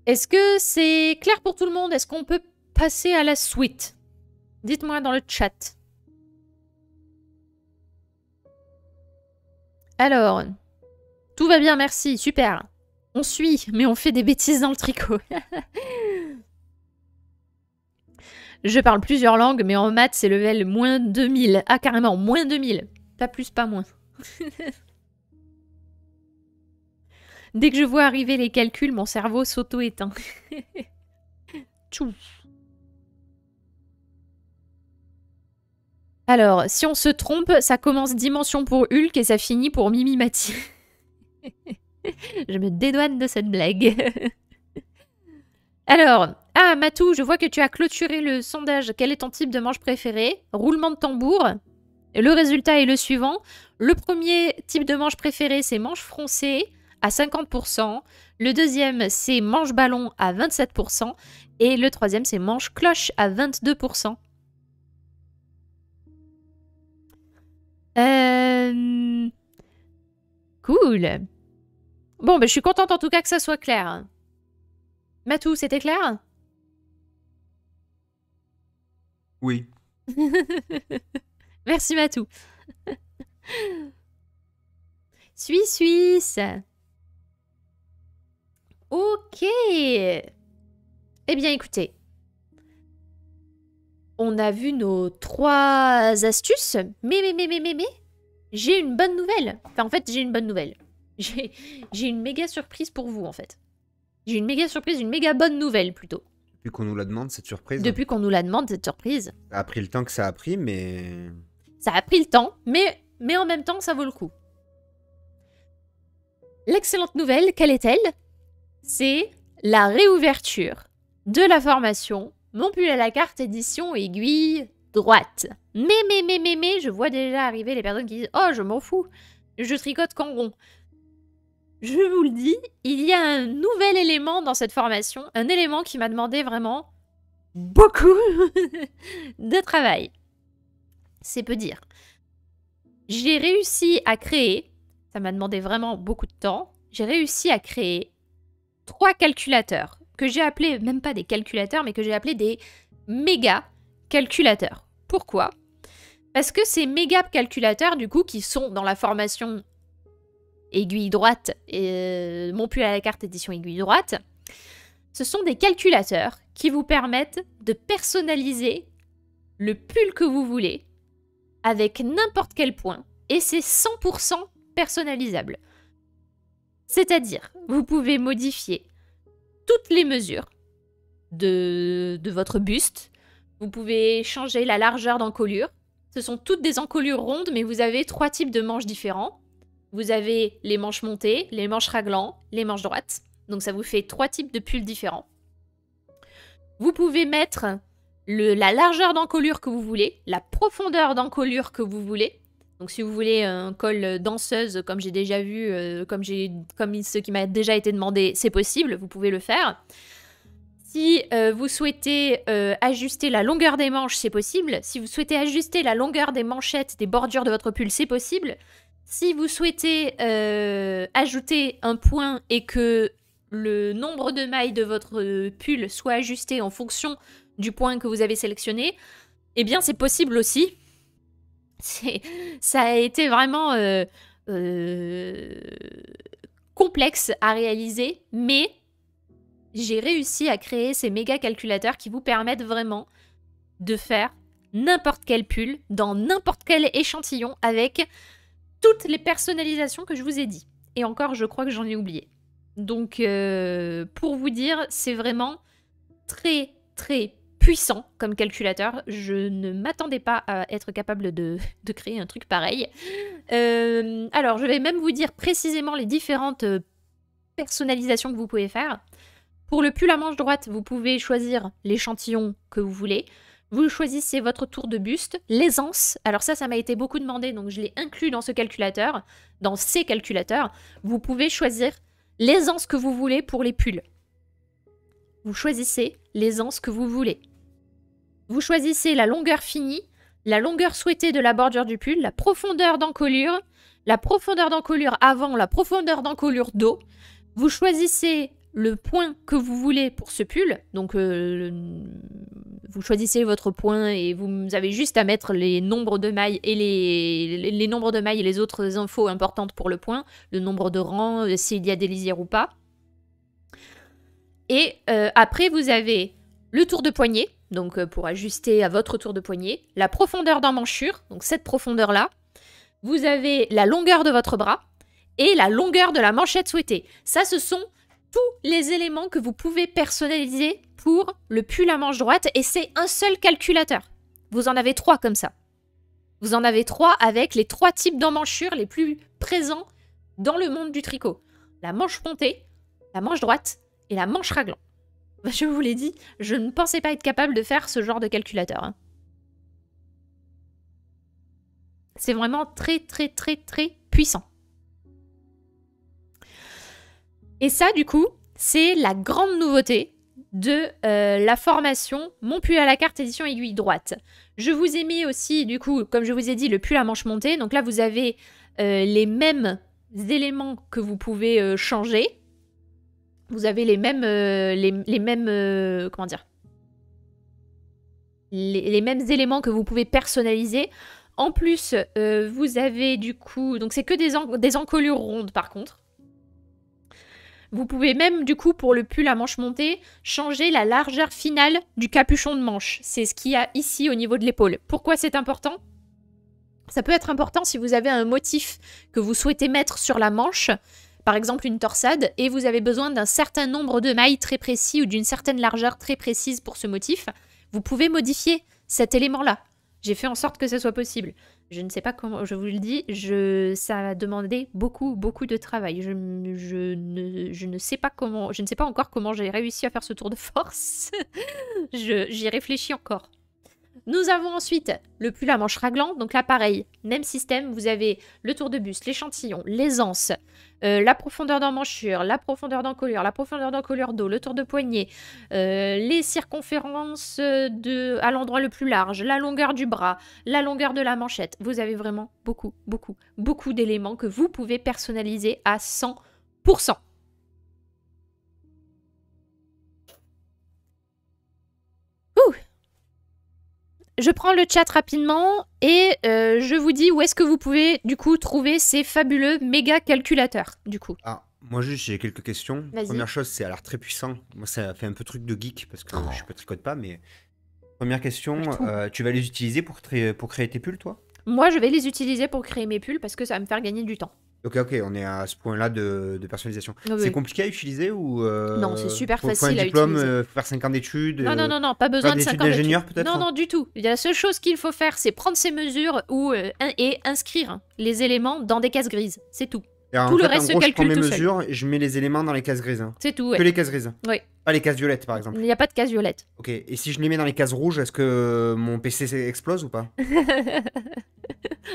Est-ce que c'est clair pour tout le monde Est-ce qu'on peut passer à la suite Dites-moi dans le chat. Alors, tout va bien, merci, super. On suit, mais on fait des bêtises dans le tricot. Je parle plusieurs langues, mais en maths, c'est level moins 2000. Ah, carrément, moins 2000. Pas plus, pas moins. Dès que je vois arriver les calculs, mon cerveau s'auto-éteint. Alors, si on se trompe, ça commence dimension pour Hulk et ça finit pour Mimi Mati. je me dédouane de cette blague. Alors, ah Matou, je vois que tu as clôturé le sondage. Quel est ton type de manche préféré Roulement de tambour. Le résultat est le suivant. Le premier type de manche préféré, c'est manche froncée à 50%. Le deuxième, c'est Manche Ballon à 27%. Et le troisième, c'est Manche Cloche à 22%. Euh... Cool. Bon, ben, je suis contente en tout cas que ça soit clair. Matou, c'était clair Oui. Merci Matou. Suisse, Suisse. Ok Eh bien, écoutez. On a vu nos trois astuces. Mais, mais, mais, mais, mais, mais j'ai une bonne nouvelle. Enfin, en fait, j'ai une bonne nouvelle. J'ai une méga surprise pour vous, en fait. J'ai une méga surprise, une méga bonne nouvelle, plutôt. Depuis qu'on nous la demande, cette surprise Depuis qu'on nous la demande, cette surprise. Ça a pris le temps que ça a pris, mais... Ça a pris le temps, mais, mais en même temps, ça vaut le coup. L'excellente nouvelle, quelle est-elle c'est la réouverture de la formation Mon pull à la carte édition aiguille droite. Mais, mais, mais, mais, mais, je vois déjà arriver les personnes qui disent Oh, je m'en fous, je tricote quand Je vous le dis, il y a un nouvel élément dans cette formation, un élément qui m'a demandé vraiment beaucoup de travail. C'est peu dire. J'ai réussi à créer, ça m'a demandé vraiment beaucoup de temps, j'ai réussi à créer trois calculateurs que j'ai appelés, même pas des calculateurs, mais que j'ai appelés des méga calculateurs. Pourquoi Parce que ces méga calculateurs, du coup, qui sont dans la formation aiguille droite, et euh, mon pull à la carte édition aiguille droite, ce sont des calculateurs qui vous permettent de personnaliser le pull que vous voulez avec n'importe quel point et c'est 100% personnalisable. C'est-à-dire, vous pouvez modifier toutes les mesures de, votre buste. Vous pouvez changer la largeur d'encolure. Ce sont toutes des encolures rondes, mais vous avez trois types de manches différents. Vous avez les manches montées, les manches raglan, les manches droites. Donc ça vous fait trois types de pulls différents. Vous pouvez mettre la largeur d'encolure que vous voulez, la profondeur d'encolure que vous voulez. Donc si vous voulez euh, un col euh, danseuse, comme j'ai déjà vu, euh, comme, comme ce qui m'a déjà été demandé, c'est possible, vous pouvez le faire. Si vous souhaitez ajuster la longueur des manches, c'est possible. Si vous souhaitez ajuster la longueur des manchettes, des bordures de votre pull, c'est possible. Si vous souhaitez ajouter un point et que le nombre de mailles de votre pull soit ajusté en fonction du point que vous avez sélectionné, eh bien c'est possible aussi ça a été vraiment euh, euh, complexe à réaliser, mais j'ai réussi à créer ces méga calculateurs qui vous permettent vraiment de faire n'importe quelle pull dans n'importe quel échantillon avec toutes les personnalisations que je vous ai dit. Et encore, je crois que j'en ai oublié. Donc, euh, pour vous dire, c'est vraiment très, très puissant comme calculateur. Je ne m'attendais pas à être capable de, créer un truc pareil. Euh, alors, je vais même vous dire précisément les différentes euh, personnalisations que vous pouvez faire. Pour le pull à manche droite, vous pouvez choisir l'échantillon que vous voulez. Vous choisissez votre tour de buste, l'aisance. Alors ça, ça m'a été beaucoup demandé, donc je l'ai inclus dans ce calculateur, dans ces calculateurs. Vous pouvez choisir l'aisance que vous voulez pour les pulls. Vous choisissez l'aisance que vous voulez. Vous choisissez la longueur finie, la longueur souhaitée de la bordure du pull, la profondeur d'encolure, la profondeur d'encolure avant, la profondeur d'encolure dos. Vous choisissez le point que vous voulez pour ce pull. Donc, euh, vous choisissez votre point et vous avez juste à mettre les nombres de mailles et les, nombres de mailles les autres infos importantes pour le point, le nombre de rangs, euh, s'il y a des lisières ou pas. Et euh, après, vous avez le tour de poignet, donc euh, pour ajuster à votre tour de poignet, la profondeur d'emmanchure, donc cette profondeur-là, vous avez la longueur de votre bras et la longueur de la manchette souhaitée. Ça, ce sont tous les éléments que vous pouvez personnaliser pour le pull à manche droite et c'est un seul calculateur. Vous en avez trois comme ça. Vous en avez trois avec les trois types d'emmanchures les plus présents dans le monde du tricot. La manche pontée, la manche droite et la manche raglan. Je vous l'ai dit, je ne pensais pas être capable de faire ce genre de calculateur. Hein. C'est vraiment très très très très puissant. Et ça, du coup, c'est la grande nouveauté de euh, la formation Mon pull à la carte édition aiguille droite. Je vous ai mis aussi, du coup, comme je vous ai dit, le pull à manche montée. Donc là, vous avez euh, les mêmes éléments que vous pouvez euh, changer vous avez les mêmes, euh, les, mêmes, euh, comment dire, les, mêmes éléments que vous pouvez personnaliser. En plus, euh, vous avez du coup, donc c'est que des, des encolures rondes par contre. Vous pouvez même du coup pour le pull à manche montée changer la largeur finale du capuchon de manche. C'est ce qu'il y a ici au niveau de l'épaule. Pourquoi c'est important Ça peut être important si vous avez un motif que vous souhaitez mettre sur la manche par exemple une torsade, et vous avez besoin d'un certain nombre de mailles très précis ou d'une certaine largeur très précise pour ce motif, vous pouvez modifier cet élément-là. J'ai fait en sorte que ce soit possible. Je ne sais pas comment, je vous le dis, je, ça a demandé beaucoup, beaucoup de travail. Je, ne, je ne, sais pas comment, je ne sais pas encore comment j'ai réussi à faire ce tour de force. J'y réfléchis encore. Nous avons ensuite le pull à manche raglant, donc l'appareil, pareil, même système, vous avez le tour de buste, l'échantillon, l'aisance, euh, la profondeur d'emmanchure, la profondeur d'encolure, la profondeur d'encolure d'eau, le tour de poignet, euh, les circonférences de, à l'endroit le plus large, la longueur du bras, la longueur de la manchette. Vous avez vraiment beaucoup, beaucoup, beaucoup d'éléments que vous pouvez personnaliser à 100%. je prends le chat rapidement et euh, je vous dis où est-ce que vous pouvez du coup trouver ces fabuleux méga calculateurs du coup. Ah, moi juste j'ai quelques questions. Première chose, c'est à l'air très puissant. Moi ça fait un peu truc de geek parce que je ne oh. tricote pas, mais première question, euh, tu vas les utiliser pour, pour créer tes pulls toi Moi je vais les utiliser pour créer mes pulls parce que ça va me faire gagner du temps. Ok, ok, on est à ce point-là de, personnalisation. c'est compliqué à utiliser ou euh, Non, c'est super facile un diplôme, à utiliser. Euh, faire 5 ans d'études Non, non, euh, non, non, pas besoin de 5 ans d'ingénieur peut-être Non, hein non, du tout. La seule chose qu'il faut faire, c'est prendre ses mesures ou, et inscrire les éléments dans des cases grises. C'est tout tout le reste en se calcule je mes mesures et je mets les éléments dans les cases grises. Hein. C'est tout. Que les cases grises. Oui. Pas les cases violettes, par exemple. Il n'y a pas de cases violettes. Ok. Et si je les mets dans les cases rouges, est-ce que mon PC explose ou pas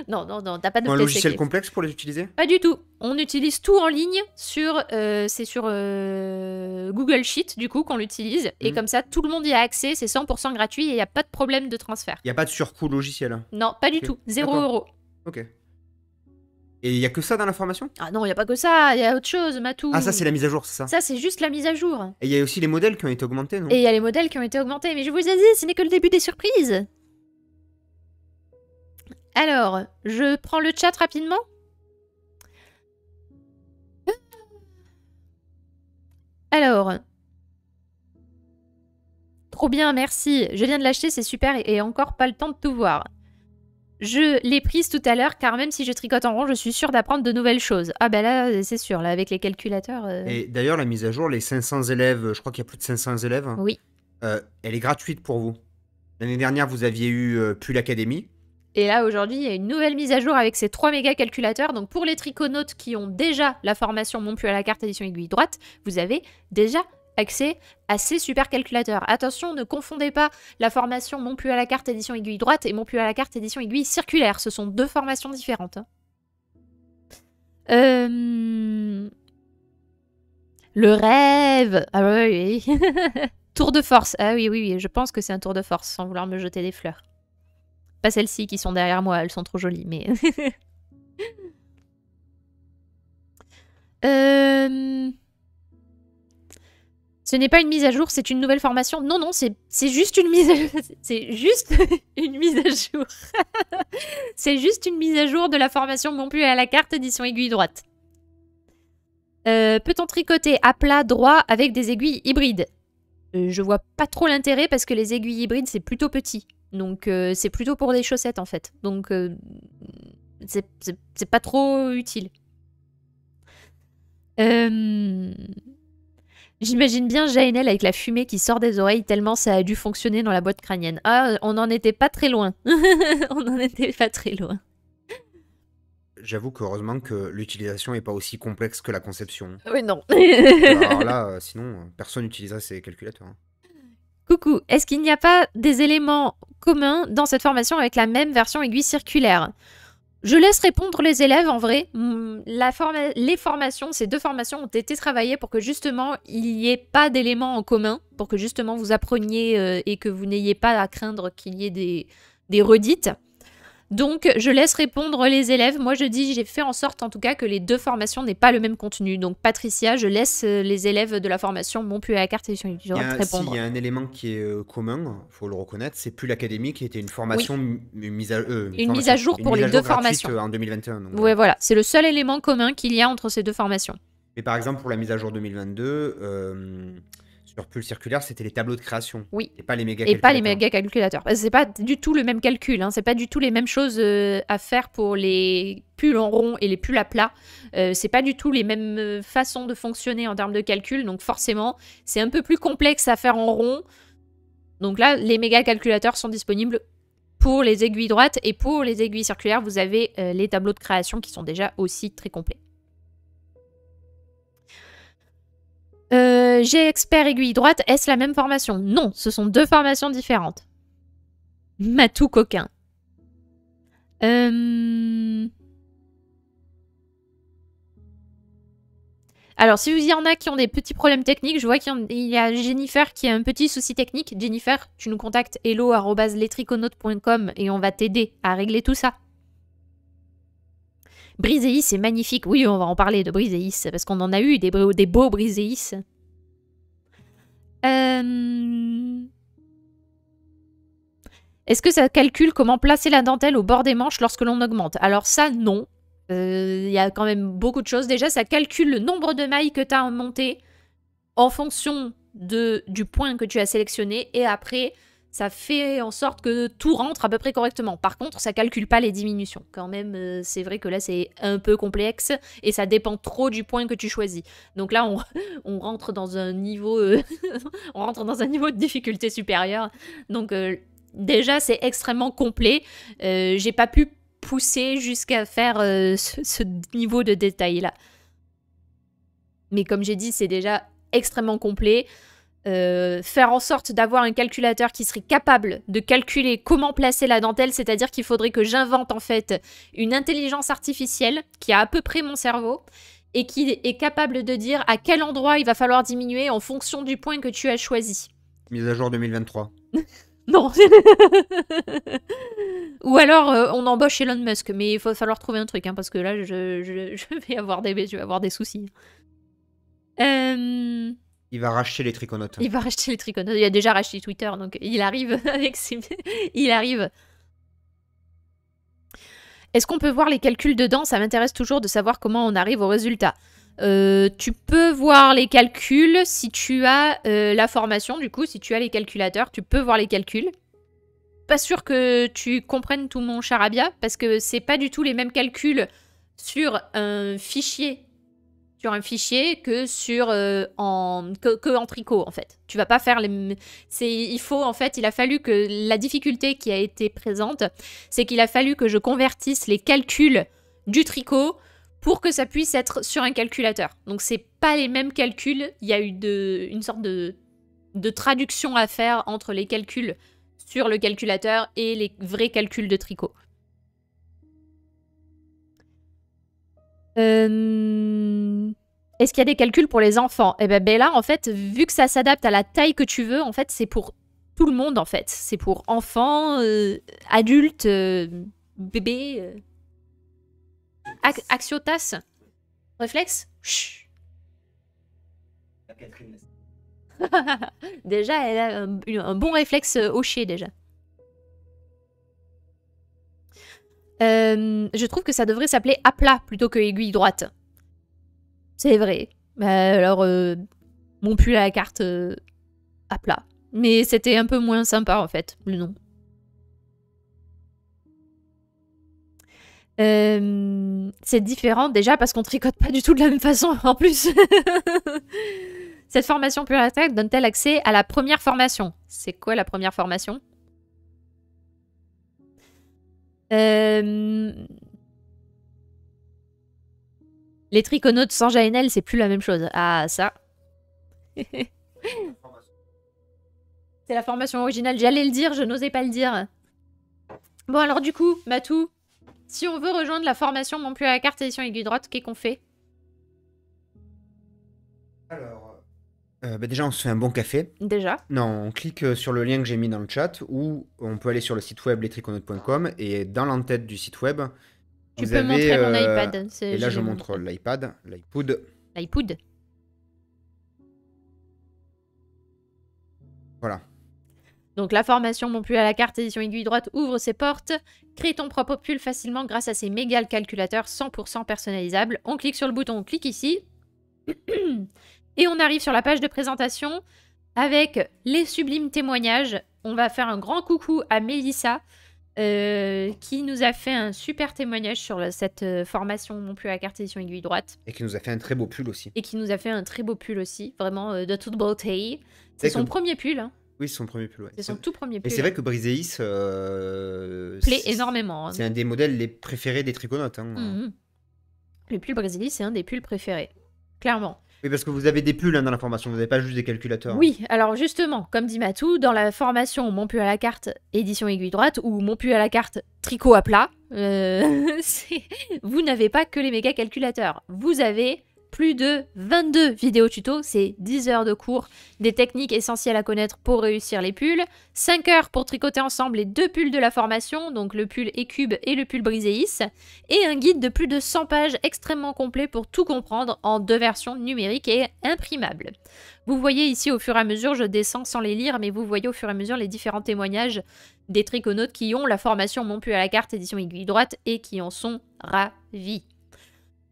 Non, non, non. T'as pas de. Un logiciel complexe pour les utiliser Pas du tout. On utilise tout en ligne sur. Euh, c'est sur euh, Google Sheet du coup qu'on l'utilise et mm. comme ça tout le monde y a accès. C'est 100% gratuit et il n'y a pas de problème de transfert. Il n'y a pas de surcoût logiciel. Hein non, pas du tout. 0 euros. Ok. Et il n'y a que ça dans l'information Ah non, il y a pas que ça, il y a autre chose, Matou. Ah, ça, c'est la mise à jour, c'est ça Ça, c'est juste la mise à jour. Et il y a aussi les modèles qui ont été augmentés, non Et il y a les modèles qui ont été augmentés, mais je vous ai dit, ce n'est que le début des surprises. Alors, je prends le chat rapidement. Alors. Trop bien, merci. Je viens de l'acheter, c'est super et encore pas le temps de tout voir je l'ai prise tout à l'heure car même si je tricote en rond, je suis sûre d'apprendre de nouvelles choses. Ah ben là, euh, c'est sûr, là, avec les calculateurs. Euh. Et d'ailleurs, la mise à jour, les 500 élèves, je crois qu'il y a plus de 500 élèves. Hein. oui. Euh, elle est gratuite pour vous. L'année dernière, vous aviez eu plus l'Académie. Academy. Et là, aujourd'hui, il y a une nouvelle mise à jour avec ces 3 méga calculateurs. Donc, pour les triconautes qui ont déjà la formation Mon pull à la carte édition aiguille droite, vous avez déjà accès à ces calculateurs. Attention, ne confondez pas la formation mon plus à la carte édition aiguille droite et mon plus à la carte édition aiguille circulaire. Ce sont deux formations différentes. Hein. Euh, le rêve Ah tour de force. Ah oui, oui, oui, je pense que c'est un tour de force, sans vouloir me jeter des fleurs. Pas celles-ci qui sont derrière moi, elles sont trop jolies, mais... euh... Ce n'est pas une mise à jour, c'est une nouvelle formation. Non, non, c'est juste une mise à jour. C'est juste une mise à jour. c'est juste une mise à jour de la formation plus à la carte édition aiguille droite. Euh, peut-on tricoter à plat droit avec des aiguilles hybrides euh, Je vois pas trop l'intérêt parce que les aiguilles hybrides, c'est plutôt petit. Donc euh, c'est plutôt pour des chaussettes en fait. Donc c'est pas trop utile. Euh... J'imagine bien Jaenel avec la fumée qui sort des oreilles tellement ça a dû fonctionner dans la boîte crânienne. Ah, on n'en était pas très loin. on n'en était pas très loin. J'avoue qu'heureusement que l'utilisation n'est pas aussi complexe que la conception. Oui, non. Bah, alors là, euh, sinon, euh, personne n'utiliserait ces calculateurs. Hein. Coucou, est-ce qu'il n'y a pas des éléments communs dans cette formation avec la même version aiguille circulaire je laisse répondre les élèves en vrai. Mm, les formations, ces deux formations ont été travaillées pour que justement il n'y ait pas d'éléments en commun, pour que justement vous appreniez euh, et que vous n'ayez pas à craindre qu'il y ait des redites. Donc, je laisse répondre les élèves. Moi, je dis, j'ai fait en sorte, en tout cas, que les deux formations n'aient pas le même contenu. Donc, Patricia, je laisse euh, les élèves de la formation mon plus à la carte et je Il y répondre. y a un élément qui est commun, euh, commun, faut le reconnaître, c'est plus l'académie qui était une formation mise à euh, une, une mise à jour pour les deux formations euh, en 2021. voilà, c'est le seul élément commun qu'il y a entre ces deux formations. Mais par exemple, pour la mise à jour 2022. Euh pulls circulaire, c'était les tableaux de création. Oui. Et pas les méga calculateurs. Et pas les méga C'est pas du tout le même calcul. Hein. C'est pas du tout les mêmes choses euh, à faire pour les pulls en rond et les pulls à plat. Euh, c'est pas du tout les mêmes euh, façons de fonctionner en termes de calcul. Donc forcément, c'est un peu plus complexe à faire en rond. Donc là, les méga calculateurs sont disponibles pour les aiguilles droites et pour les aiguilles circulaires, vous avez les tableaux de création qui sont déjà aussi très complets. Euh, j'ai expert aiguille droite, est-ce la même formation Non, ce sont deux formations différentes. Matou coquin. Euh... Alors, si vous y en a qui ont des petits problèmes techniques, je vois qu'il y a Jennifer qui a un petit souci technique. Jennifer, tu nous contactes hello.letriconautes.com et on va t'aider à régler tout ça. Briseis, c'est magnifique. Oui, on va en parler de Briseis, parce qu'on en a eu des, beaux Briseis. Euh, est-ce que ça calcule comment placer la dentelle au bord des manches lorsque l'on augmente Alors ça, non. Euh, il y a quand même beaucoup de choses. Déjà, ça calcule le nombre de mailles que tu as en en fonction de, du point que tu as sélectionné. Et après, ça fait en sorte que tout rentre à peu près correctement. Par contre, ça calcule pas les diminutions. Quand même, euh, c'est vrai que là, c'est un peu complexe et ça dépend trop du point que tu choisis. Donc là, on, rentre dans un niveau, euh, on rentre dans un niveau de difficulté supérieure. Donc euh, déjà, c'est extrêmement complet. Euh, J'ai pas pu pousser jusqu'à faire ce niveau de détail là. Mais comme j'ai dit, c'est déjà extrêmement complet. Euh, faire en sorte d'avoir un calculateur qui serait capable de calculer comment placer la dentelle, c'est-à-dire qu'il faudrait que j'invente en fait une intelligence artificielle qui a à peu près mon cerveau et qui est capable de dire à quel endroit il va falloir diminuer en fonction du point que tu as choisi. Mise à jour 2023. non. Ou alors euh, on embauche Elon Musk, mais il va falloir trouver un truc hein, parce que là je, vais avoir des, je vais avoir des soucis. Euh... Il va racheter les triconautes. Il va racheter les triconautes. Il a déjà racheté Twitter, donc il arrive avec ses... il arrive. Est-ce qu'on peut voir les calculs dedans Ça m'intéresse toujours de savoir comment on arrive au résultat. Euh, tu peux voir les calculs si tu as euh, la formation, du coup, si tu as les calculateurs, tu peux voir les calculs. Pas sûr que tu comprennes tout mon charabia, parce que c'est pas du tout les mêmes calculs sur un fichier un fichier que sur euh, en que, en tricot en fait. Tu vas pas faire les c'est il faut en fait, il a fallu que la difficulté qui a été présente, c'est qu'il a fallu que je convertisse les calculs du tricot pour que ça puisse être sur un calculateur. Donc c'est pas les mêmes calculs, il y a eu de, une sorte de de traduction à faire entre les calculs sur le calculateur et les vrais calculs de tricot. Euh, est-ce qu'il y a des calculs pour les enfants Eh bien, Bella, en fait, vu que ça s'adapte à la taille que tu veux, en fait, c'est pour tout le monde, en fait. C'est pour enfants, euh, adultes, euh, bébés. Euh, Axiotas Réflexe Chut. déjà, elle a un, bon réflexe hoché, déjà. je trouve que ça devrait s'appeler aplat plutôt que aiguille droite. C'est vrai. alors, mon euh, pull à la carte euh, à plat. Mais c'était un peu moins sympa en fait, le nom. Euh, c'est différent déjà parce qu'on tricote pas du tout de la même façon en plus. Cette formation Pure donne-t-elle accès à la première formation C'est quoi la première formation euh, les triconautes sans JNL, c'est plus la même chose. Ah, ça. c'est la formation originale. J'allais le dire, je n'osais pas le dire. Bon, alors du coup, Matou, si on veut rejoindre la formation non plus à la carte édition aiguille droite, qu'est-ce qu'on fait Alors, euh, bah, déjà, on se fait un bon café. Déjà Non, on clique euh, sur le lien que j'ai mis dans le chat ou on peut aller sur le site web lestriconautes.com et dans l'entête du site web, tu peux montrer mon euh, iPad. Et là, je montre l'iPad, l'iPod. L'iPod Voilà. Donc la formation Mon plus à la carte édition aiguille droite ouvre ses portes. Crée ton propre pull facilement grâce à ses méga calculateurs 100% personnalisables. On clique sur le bouton, on clique ici. Et on arrive sur la page de présentation avec les sublimes témoignages. On va faire un grand coucou à Mélissa euh, qui nous a fait un super témoignage sur cette euh, formation non plus à la carte édition aiguille droite. Et qui nous a fait un très beau pull aussi. Et qui nous a fait un très beau pull aussi, vraiment euh, de toute beauté. C'est son premier pull. Hein. Oui, c'est son premier pull. C'est son tout premier pull. Et c'est vrai que Briseis plaît énormément. Hein. C'est un des modèles les préférés des triconautes. Hein. Mhm. Le pull Briseis, c'est un des pulls préférés, clairement. Oui, parce que vous avez des pulls hein, dans la formation, vous n'avez pas juste des calculateurs. Hein. Oui, alors justement, comme dit Matou, dans la formation Mon pull à la carte édition aiguille droite ou Mon pull à la carte tricot à plat, euh, vous n'avez pas que les méga calculateurs. Vous avez plus de 22 vidéos tuto, c'est 10 heures de cours, des techniques essentielles à connaître pour réussir les pulls, 5 heures pour tricoter ensemble les deux pulls de la formation, donc le pull écube et le pull briséis, et un guide de plus de 100 pages extrêmement complet pour tout comprendre en deux versions numériques et imprimables. Vous voyez ici au fur et à mesure, je descends sans les lire, mais vous voyez au fur et à mesure les différents témoignages des triconautes qui ont la formation Mon pull à la carte édition aiguille droite et qui en sont ravis.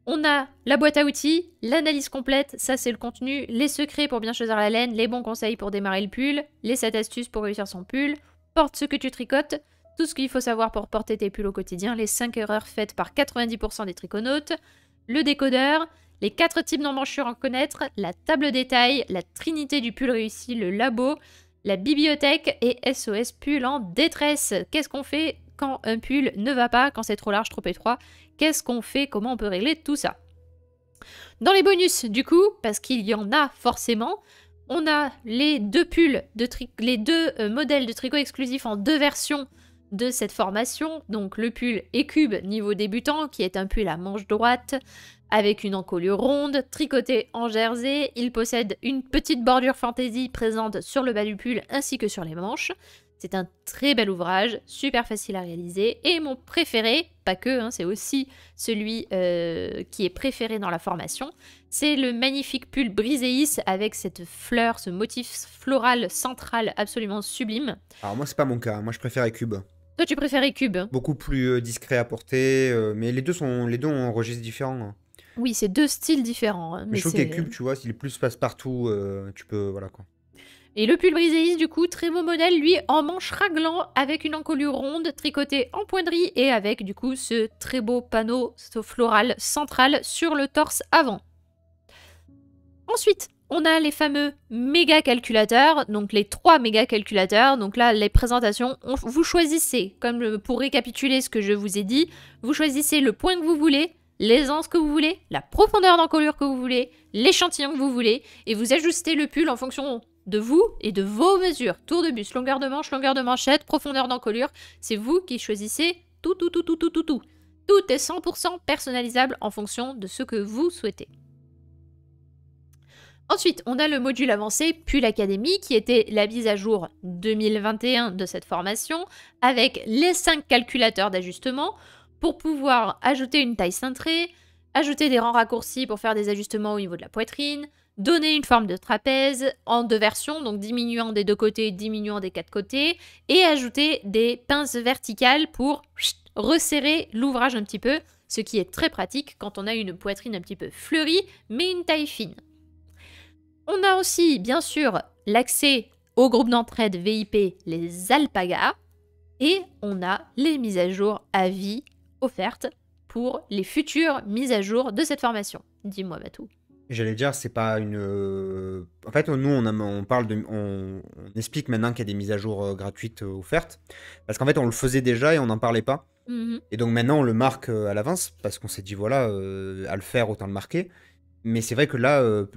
On a la boîte à outils, l'analyse complète, ça c'est le contenu, les secrets pour bien choisir la laine, les bons conseils pour démarrer le pull, les 7 astuces pour réussir son pull, porte ce que tu tricotes, tout ce qu'il faut savoir pour porter tes pulls au quotidien, les 5 erreurs faites par 90% des triconautes, le décodeur, les 4 types d'emmanchure à connaître, la table détail, la trinité du pull réussi, le labo, la bibliothèque et SOS pull en détresse. Qu'est-ce qu'on fait quand un pull ne va pas, quand c'est trop large, trop étroit, qu'est-ce qu'on fait, comment on peut régler tout ça. Dans les bonus, du coup, parce qu'il y en a forcément, on a les deux pulls, de les deux euh, modèles de tricot exclusifs en deux versions de cette formation. Donc le pull écube niveau débutant, qui est un pull à manche droite avec une encolure ronde, tricoté en jersey. Il possède une petite bordure fantaisie présente sur le bas du pull ainsi que sur les manches. C'est un très bel ouvrage, super facile à réaliser, et mon préféré, pas que, hein, c'est aussi celui euh, qui est préféré dans la formation, c'est le magnifique pull Briseis avec cette fleur, ce motif floral central absolument sublime. Alors moi c'est pas mon cas, moi je préfère Cube. Toi tu préfères Cube Beaucoup plus euh, discret à porter, euh, mais les deux sont les deux ont un registre différent. Hein. Oui, c'est deux styles différents. Hein, mais, je trouve Cube, tu vois, s'il est plus passe-partout, tu peux, voilà quoi. Et le pull briséiste, du coup, très beau modèle, lui, en manche raglan, avec une encolure ronde, tricotée en riz et avec, du coup, ce très beau panneau floral central sur le torse avant. Ensuite, on a les fameux méga calculateurs, donc les trois méga calculateurs. Donc là, les présentations, vous choisissez, comme euh, pour récapituler ce que je vous ai dit, vous choisissez le point que vous voulez, l'aisance que vous voulez, la profondeur d'encolure que vous voulez, l'échantillon que vous voulez, et vous ajustez le pull en fonction de vous et de vos mesures. Tour de bus, longueur de manche, longueur de manchette, profondeur d'encolure. C'est vous qui choisissez tout, tout, tout, tout, tout, tout, tout. Tout est 100% personnalisable en fonction de ce que vous souhaitez. Ensuite, on a le module avancé, puis l'académie, qui était la mise à jour 2021 de cette formation, avec les 5 calculateurs d'ajustement pour pouvoir ajouter une taille cintrée, ajouter des rangs raccourcis pour faire des ajustements au niveau de la poitrine, donner une forme de trapèze en deux versions, donc diminuant des deux côtés, diminuant des quatre côtés, et ajouter des pinces verticales pour resserrer l'ouvrage un petit peu, ce qui est très pratique quand on a une poitrine un petit peu fleurie, mais une taille fine. On a aussi, bien sûr, l'accès au groupe d'entraide VIP, les alpagas, et on a les mises à jour à vie offertes pour les futures mises à jour de cette formation. Dis-moi, Batou J'allais dire, c'est pas une. Euh, en fait, nous, on, parle de, on, explique maintenant qu'il y a des mises à jour euh, gratuites euh, offertes. Parce qu'en fait, on le faisait déjà et on n'en parlait pas. Mmh et donc maintenant, on le marque à l'avance parce qu'on s'est dit, voilà, à le faire, autant le marquer. Mais c'est vrai que là, euh,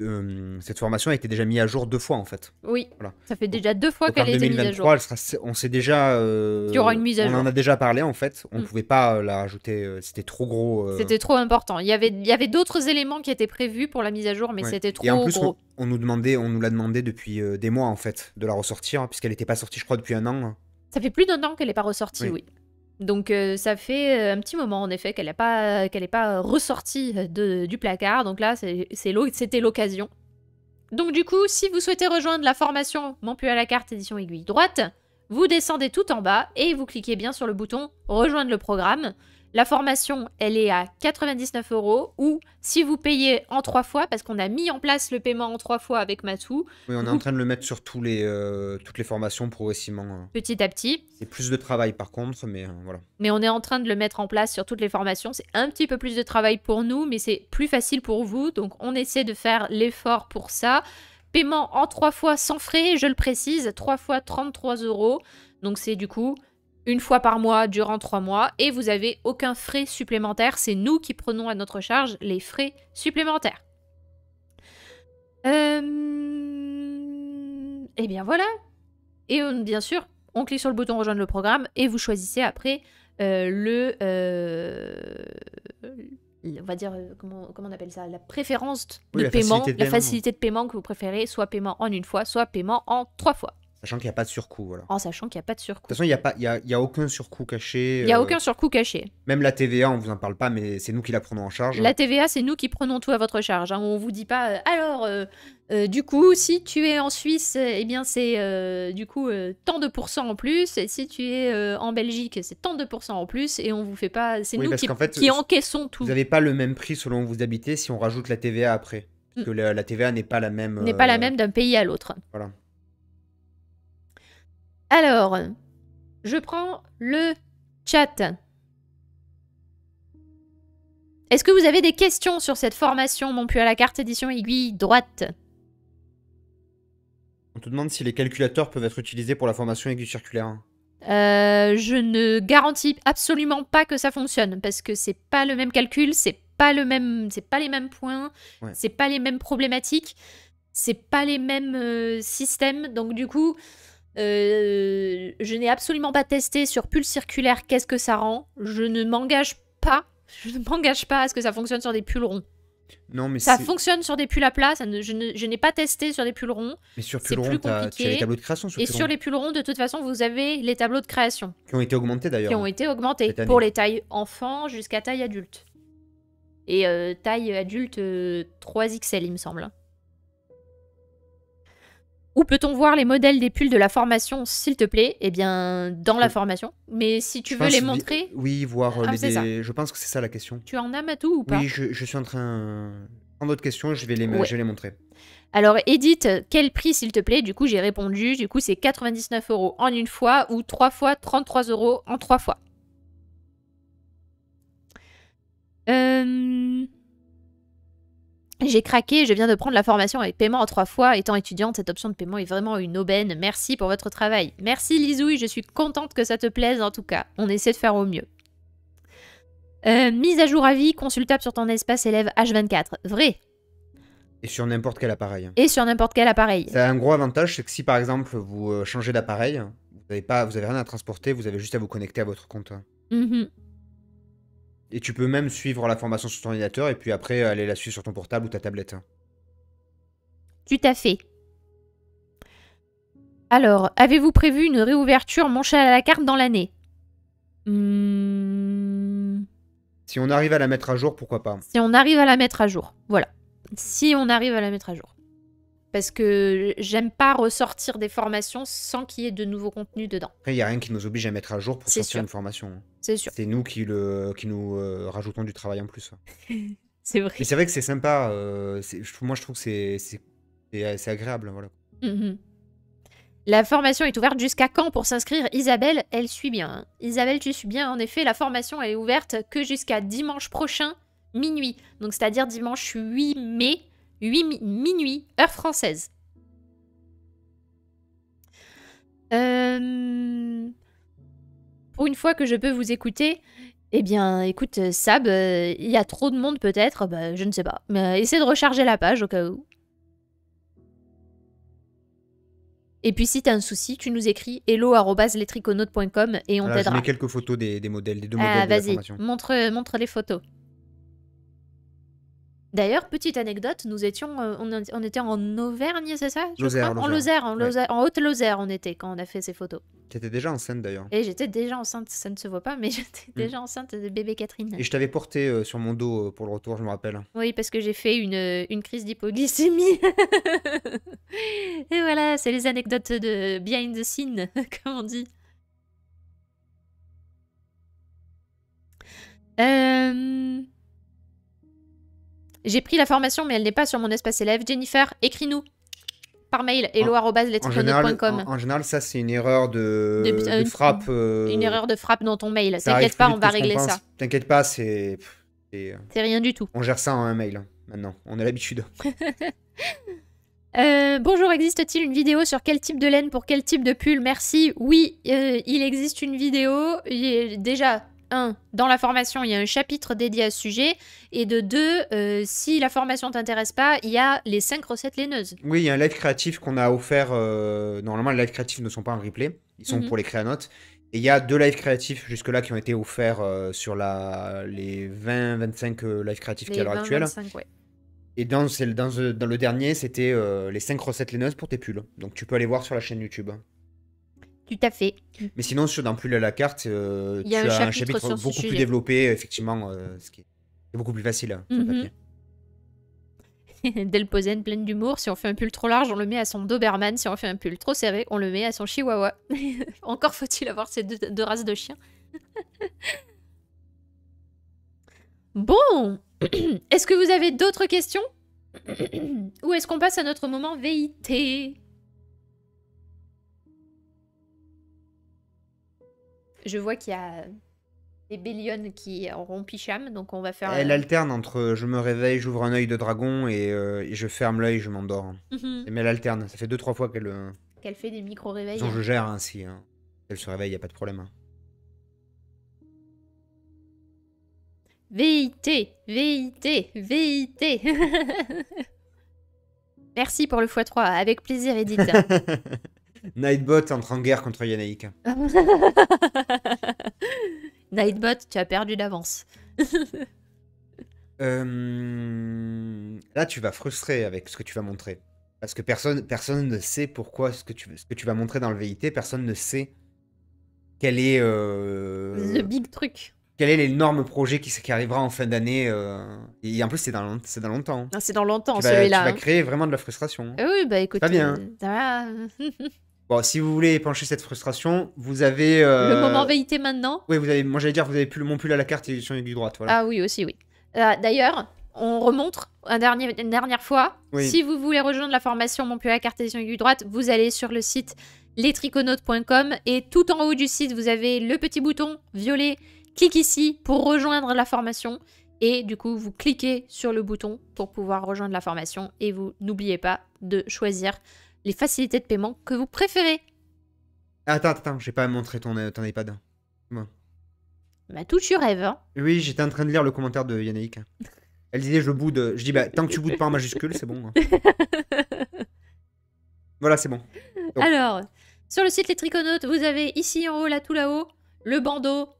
euh, cette formation a été déjà mise à jour deux fois en fait. Oui. Ça fait déjà deux fois qu'elle est mise à jour. En 2023, on s'est déjà. Il y aura une mise à euh, jour. On en a déjà parlé en fait. On ne mm. pouvait pas la rajouter. C'était trop gros. C'était trop important. Il y avait, d'autres éléments qui étaient prévus pour la mise à jour, mais c'était trop gros. Et en plus, On, nous demandait, on nous l'a demandé depuis des mois en fait de la ressortir puisqu'elle n'était pas sortie, je crois, depuis un an. Ça fait plus d'un an qu'elle n'est pas ressortie, oui. Donc euh, ça fait euh, un petit moment en effet qu'elle n'est pas, qu'elle pas ressortie de, du placard. Donc là, c'est c'était l'occasion. Donc du coup, si vous souhaitez rejoindre la formation Mon à la carte édition aiguille droite, vous descendez tout en bas et vous cliquez bien sur le bouton Rejoindre le programme. La formation, elle est à 99 euros ou si vous payez en trois fois, parce qu'on a mis en place le paiement en trois fois avec Matou. Oui, on est en train de le mettre sur tous les, euh, toutes les formations progressivement. Hein. Petit à petit. C'est plus de travail par contre, mais euh, voilà. Mais on est en train de le mettre en place sur toutes les formations. C'est un petit peu plus de travail pour nous, mais c'est plus facile pour vous. Donc on essaie de faire l'effort pour ça. Paiement en trois fois sans frais, je le précise, trois fois 33 euros. Donc c'est du coup une fois par mois durant trois mois et vous n'avez aucun frais supplémentaire. C'est nous qui prenons à notre charge les frais supplémentaires. Et euh, eh bien voilà. Et bien sûr, on clique sur le bouton rejoindre le programme et vous choisissez après euh, euh, le, on va dire comment, on appelle ça, la préférence de, paiement, de paiement, la facilité de paiement que vous préférez, soit paiement en une fois, soit paiement en trois fois. Sachant qu'il n'y a pas de surcoût, voilà. En sachant qu'il n'y a pas de surcoût. De toute façon, il n'y a, y a, a aucun surcoût caché. Il n'y a euh, aucun surcoût caché. Même la TVA, on ne vous en parle pas, mais c'est nous qui la prenons en charge. La TVA, c'est nous qui prenons tout à votre charge. Hein. On ne vous dit pas, euh, alors, euh, du coup, si tu es en Suisse, eh bien, c'est du coup tant de pourcents en plus. Et si tu es en Belgique, c'est tant de pourcents en plus. Et on vous fait pas. C'est nous qui, qui encaissons tout. Vous n'avez pas le même prix selon où vous habitez si on rajoute la TVA après. Parce mm. que la, la TVA n'est pas la même. N'est pas la même d'un pays à l'autre. Voilà. Alors, je prends le chat. Est-ce que vous avez des questions sur cette formation, mon plus à la carte édition aiguille droite On te demande si les calculateurs peuvent être utilisés pour la formation aiguille circulaire. Euh, je ne garantis absolument pas que ça fonctionne parce que c'est pas le même calcul, c'est pas le même, c'est pas les mêmes points, c'est pas les mêmes problématiques, c'est pas les mêmes euh, systèmes. Donc du coup, euh, je n'ai absolument pas testé sur pull circulaire qu'est-ce que ça rend. Je ne m'engage pas. Je ne m'engage pas à ce que ça fonctionne sur des pulls ronds. Non, mais ça fonctionne sur des pulls à plat. je n'ai pas testé sur des pulls ronds. Mais sur pulls ronds, les tableaux de création. et sur les pulls ronds, de toute façon, vous avez les tableaux de création. Qui ont été augmentés d'ailleurs. Qui ont été augmentés pour les tailles enfants jusqu'à taille adulte. Et euh, taille adulte 3XL, euh, il me semble. Hein. Où peut-on voir les modèles des pulls de la formation, s'il te plaît Eh bien, dans la euh, formation. Mais si tu veux les montrer. Oui, voir euh, ah, les. Je pense que c'est ça la question. Tu en as, Matou, ou pas Oui, je, suis en train. En votre question, je vais les, je les montrer. Alors, Edith, quel prix, s'il te plaît Du coup, j'ai répondu. Du coup, c'est 99 euros en une fois ou 3 fois 33 euros en 3 fois. Euh. J'ai craqué, je viens de prendre la formation avec paiement en trois fois. Étant étudiante, cette option de paiement est vraiment une aubaine. Merci pour votre travail. Merci Lizouille, je suis contente que ça te plaise en tout cas. On essaie de faire au mieux. Euh, mise à jour à vie, consultable sur ton espace élève H24. Vrai. Et sur n'importe quel appareil. Et sur n'importe quel appareil. C'est un gros avantage, c'est que si par exemple vous euh, changez d'appareil, vous n'avez rien à transporter, vous avez juste à vous connecter à votre compte. Mhm. Et tu peux même suivre la formation sur ton ordinateur et puis après aller la suivre sur ton portable ou ta tablette. Hein. Tout à fait. Alors, avez-vous prévu une réouverture manchée à la carte dans l'année hmm. Si on arrive à la mettre à jour, pourquoi pas Si on arrive à la mettre à jour, voilà. Si on arrive à la mettre à jour parce que j'aime pas ressortir des formations sans qu'il y ait de nouveaux contenus dedans. Après, il n'y a rien qui nous oblige à mettre à jour pour sortir une formation. Hein. C'est sûr. C'est nous qui, le, qui nous euh, rajoutons du travail en plus. c'est vrai. Mais c'est vrai que c'est sympa. Euh, moi, je trouve que c'est euh, agréable. Voilà. Mhm. La formation est ouverte jusqu'à quand pour s'inscrire Isabelle, elle suit bien. Hein. Isabelle, tu suis bien. En effet, la formation est ouverte que jusqu'à dimanche prochain, minuit. Donc, c'est-à-dire dimanche 8 mai. 8 minuit, heure française. Euh, pour une fois que je peux vous écouter, eh bien, écoute, euh, Sab, euh, il y a trop de monde peut-être, bah, je ne sais pas. Mais essaie de recharger la page au cas où. Et puis si tu as un souci, tu nous écris hello.letriconautes.com et on t'aidera. Je mets quelques photos des, modèles, des deux ah, modèles. Vas-y, montre, montre les photos. D'ailleurs, petite anecdote, nous étions, euh, on, était en Auvergne, c'est ça En Lozère, en, Haute-Lozère, on était quand on a fait ces photos. Tu étais déjà enceinte d'ailleurs. Et j'étais déjà enceinte, ça ne se voit pas, mais j'étais mm. déjà enceinte de bébé Catherine. Et je t'avais porté euh, sur mon dos euh, pour le retour, je me rappelle. Oui, parce que j'ai fait une, crise d'hypoglycémie. Et voilà, c'est les anecdotes de behind the scene, comme on dit. Euh... J'ai pris la formation, mais elle n'est pas sur mon espace élève. Jennifer, écris-nous par mail hello@letrepreneur.com. En, en, en, général, ça c'est une erreur de, euh, frappe. Euh, une erreur de frappe dans ton mail. T'inquiète pas, on va régler ça. T'inquiète pas, c'est euh, c'est rien du tout. On gère ça en un mail hein, maintenant. On a l'habitude. bonjour, existe-t-il une vidéo sur quel type de laine pour quel type de pull Merci. Oui, il existe une vidéo. Déjà, 1. Dans la formation, il y a un chapitre dédié à ce sujet. Et de 2. Euh, si la formation t'intéresse pas, il y a les 5 recettes laineuses. Oui, il y a un live créatif qu'on a offert. Euh, normalement, les lives créatifs ne sont pas en replay. Ils sont mhm. pour les créanotes. Et il y a deux lives créatifs jusque-là qui ont été offerts euh, sur la... les 20-25 lives créatifs qu'il y a à l'heure actuelle. Et dans, dans, le dernier, c'était les 5 recettes laineuses pour tes pulls. Donc tu peux aller voir sur la chaîne YouTube. Tout à fait. Mais sinon, sur dans Plus à la carte, euh, tu as un chapitre, beaucoup plus développé, effectivement, euh, ce qui est beaucoup plus facile hein, mhm. Delpozen pleine d'humour, si on fait un pull trop large, on le met à son Doberman, si on fait un pull trop serré, on le met à son Chihuahua. Encore faut-il avoir ces deux, deux races de chiens. bon, est-ce que vous avez d'autres questions Ou est-ce qu'on passe à notre moment VIT je vois qu'il y a des bélions qui auront Picham, donc on va faire. Elle alterne entre je me réveille, j'ouvre un œil de dragon et, euh, je ferme l'œil, je m'endors. Mhm. Mais elle alterne, ça fait deux trois fois qu'elle. Euh, qu'elle fait des micro-réveils. je gère ainsi. Hein. elle se réveille, n'y a pas de problème. VIT, VIT, VIT. Merci pour le x3, avec plaisir Edith. Nightbot entre en guerre contre Yanaïk. Nightbot, tu as perdu d'avance. Euh, là, tu vas frustrer avec ce que tu vas montrer. Parce que personne, personne ne sait pourquoi ce que, tu, vas montrer dans le VIT, personne ne sait quel est... Le euh, big truc quel est l'énorme projet qui, arrivera en fin d'année euh, Et en plus, c'est dans, dans longtemps. c'est dans longtemps, hein. celui-là. Tu vas hein. créer vraiment de la frustration. Hein. Ah oui, bah écoute. Pas bien. Bon, si vous voulez épancher cette frustration, vous avez. Euh, le moment vérité maintenant Oui, vous avez, moi j'allais dire, vous avez plus le mon à la carte et sur droite. Voilà. Ah oui, aussi, oui. Euh, d'ailleurs, on remontre un dernier, une dernière fois. Si vous voulez rejoindre la formation Mon à la carte et sur droite, vous allez sur le site lestriconautes.com et tout en haut du site, vous avez le petit bouton violet. Clique ici pour rejoindre la formation. Et du coup, vous cliquez sur le bouton pour pouvoir rejoindre la formation. Et vous n'oubliez pas de choisir les facilités de paiement que vous préférez. Attends, attends, j'ai pas montré ton, euh, ton iPad. Bon. Bah tout tu rêves, hein. Oui, j'étais en train de lire le commentaire de Yannick. Elle disait je boude. Je dis bah tant que tu boudes pas en majuscule, c'est bon. Hein. voilà, c'est bon. Alors, sur le site Les Triconautes, vous avez ici en haut, là tout là-haut, le bandeau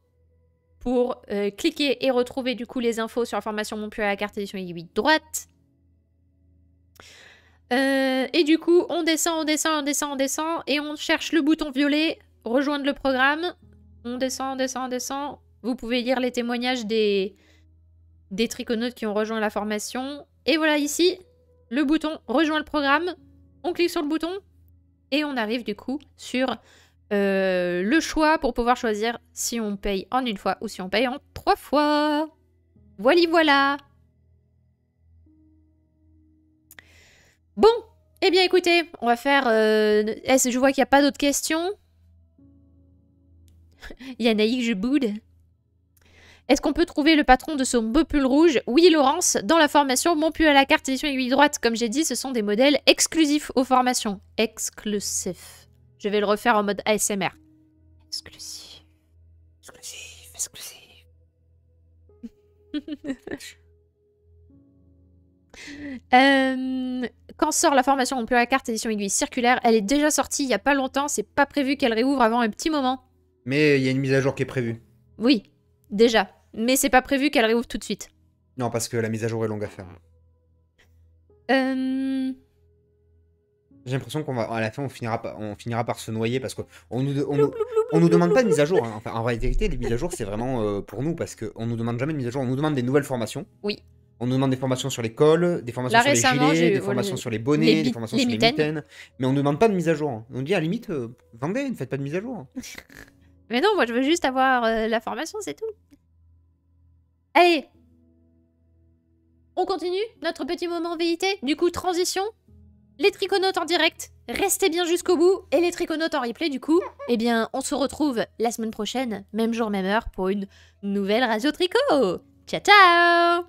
pour euh, cliquer et retrouver du coup les infos sur la formation Mon à la carte édition 8 droite. Euh, et du coup, on descend, on descend, on descend, on descend, et on cherche le bouton violet, rejoindre le programme. On descend, on descend, on descend. Vous pouvez lire les témoignages des, des triconautes qui ont rejoint la formation. Et voilà ici, le bouton rejoint le programme. On clique sur le bouton et on arrive du coup sur euh, le choix pour pouvoir choisir si on paye en une fois ou si on paye en trois fois. Voilà, voilà. Bon, eh bien écoutez, on va faire... Euh, est je vois qu'il n'y a pas d'autres questions. Naïk, je boude. Est-ce qu'on peut trouver le patron de son beau pull rouge Oui, Laurence, dans la formation Mon pull à la carte édition aiguille droite. Comme j'ai dit, ce sont des modèles exclusifs aux formations. Exclusif. Je vais le refaire en mode ASMR. Exclusif. Exclusif, exclusif. euh... Quand sort la formation en peut la carte édition aiguille circulaire Elle est déjà sortie il y a pas longtemps, c'est pas prévu qu'elle réouvre avant un petit moment. Mais il y a une mise à jour qui est prévue. Oui, déjà. Mais c'est pas prévu qu'elle réouvre tout de suite. Non, parce que la mise à jour est longue à faire. Euh, J'ai l'impression qu'on va à la fin on finira par, on finira par se noyer parce qu'on nous on, nous, demande pas de mise à jour. Hein. Enfin, en réalité, les mises à jour c'est vraiment euh, pour nous parce qu'on nous demande jamais de mise à jour. On nous demande des nouvelles formations. Oui. On nous demande des formations sur les cols, des formations sur les gilets, des formations sur les bonnets, des formations sur les mitaines. Mais on ne demande pas de mise à jour. On dit à limite, euh, vendez, ne faites pas de mise à jour. mais non, moi je veux juste avoir euh, la formation, c'est tout. Allez On continue notre petit moment VIT Du coup, transition. Les triconautes en direct, restez bien jusqu'au bout. Et les triconautes en replay, du coup, eh bien, on se retrouve la semaine prochaine, même jour, même heure, pour une nouvelle Radio Tricot. Ciao, ciao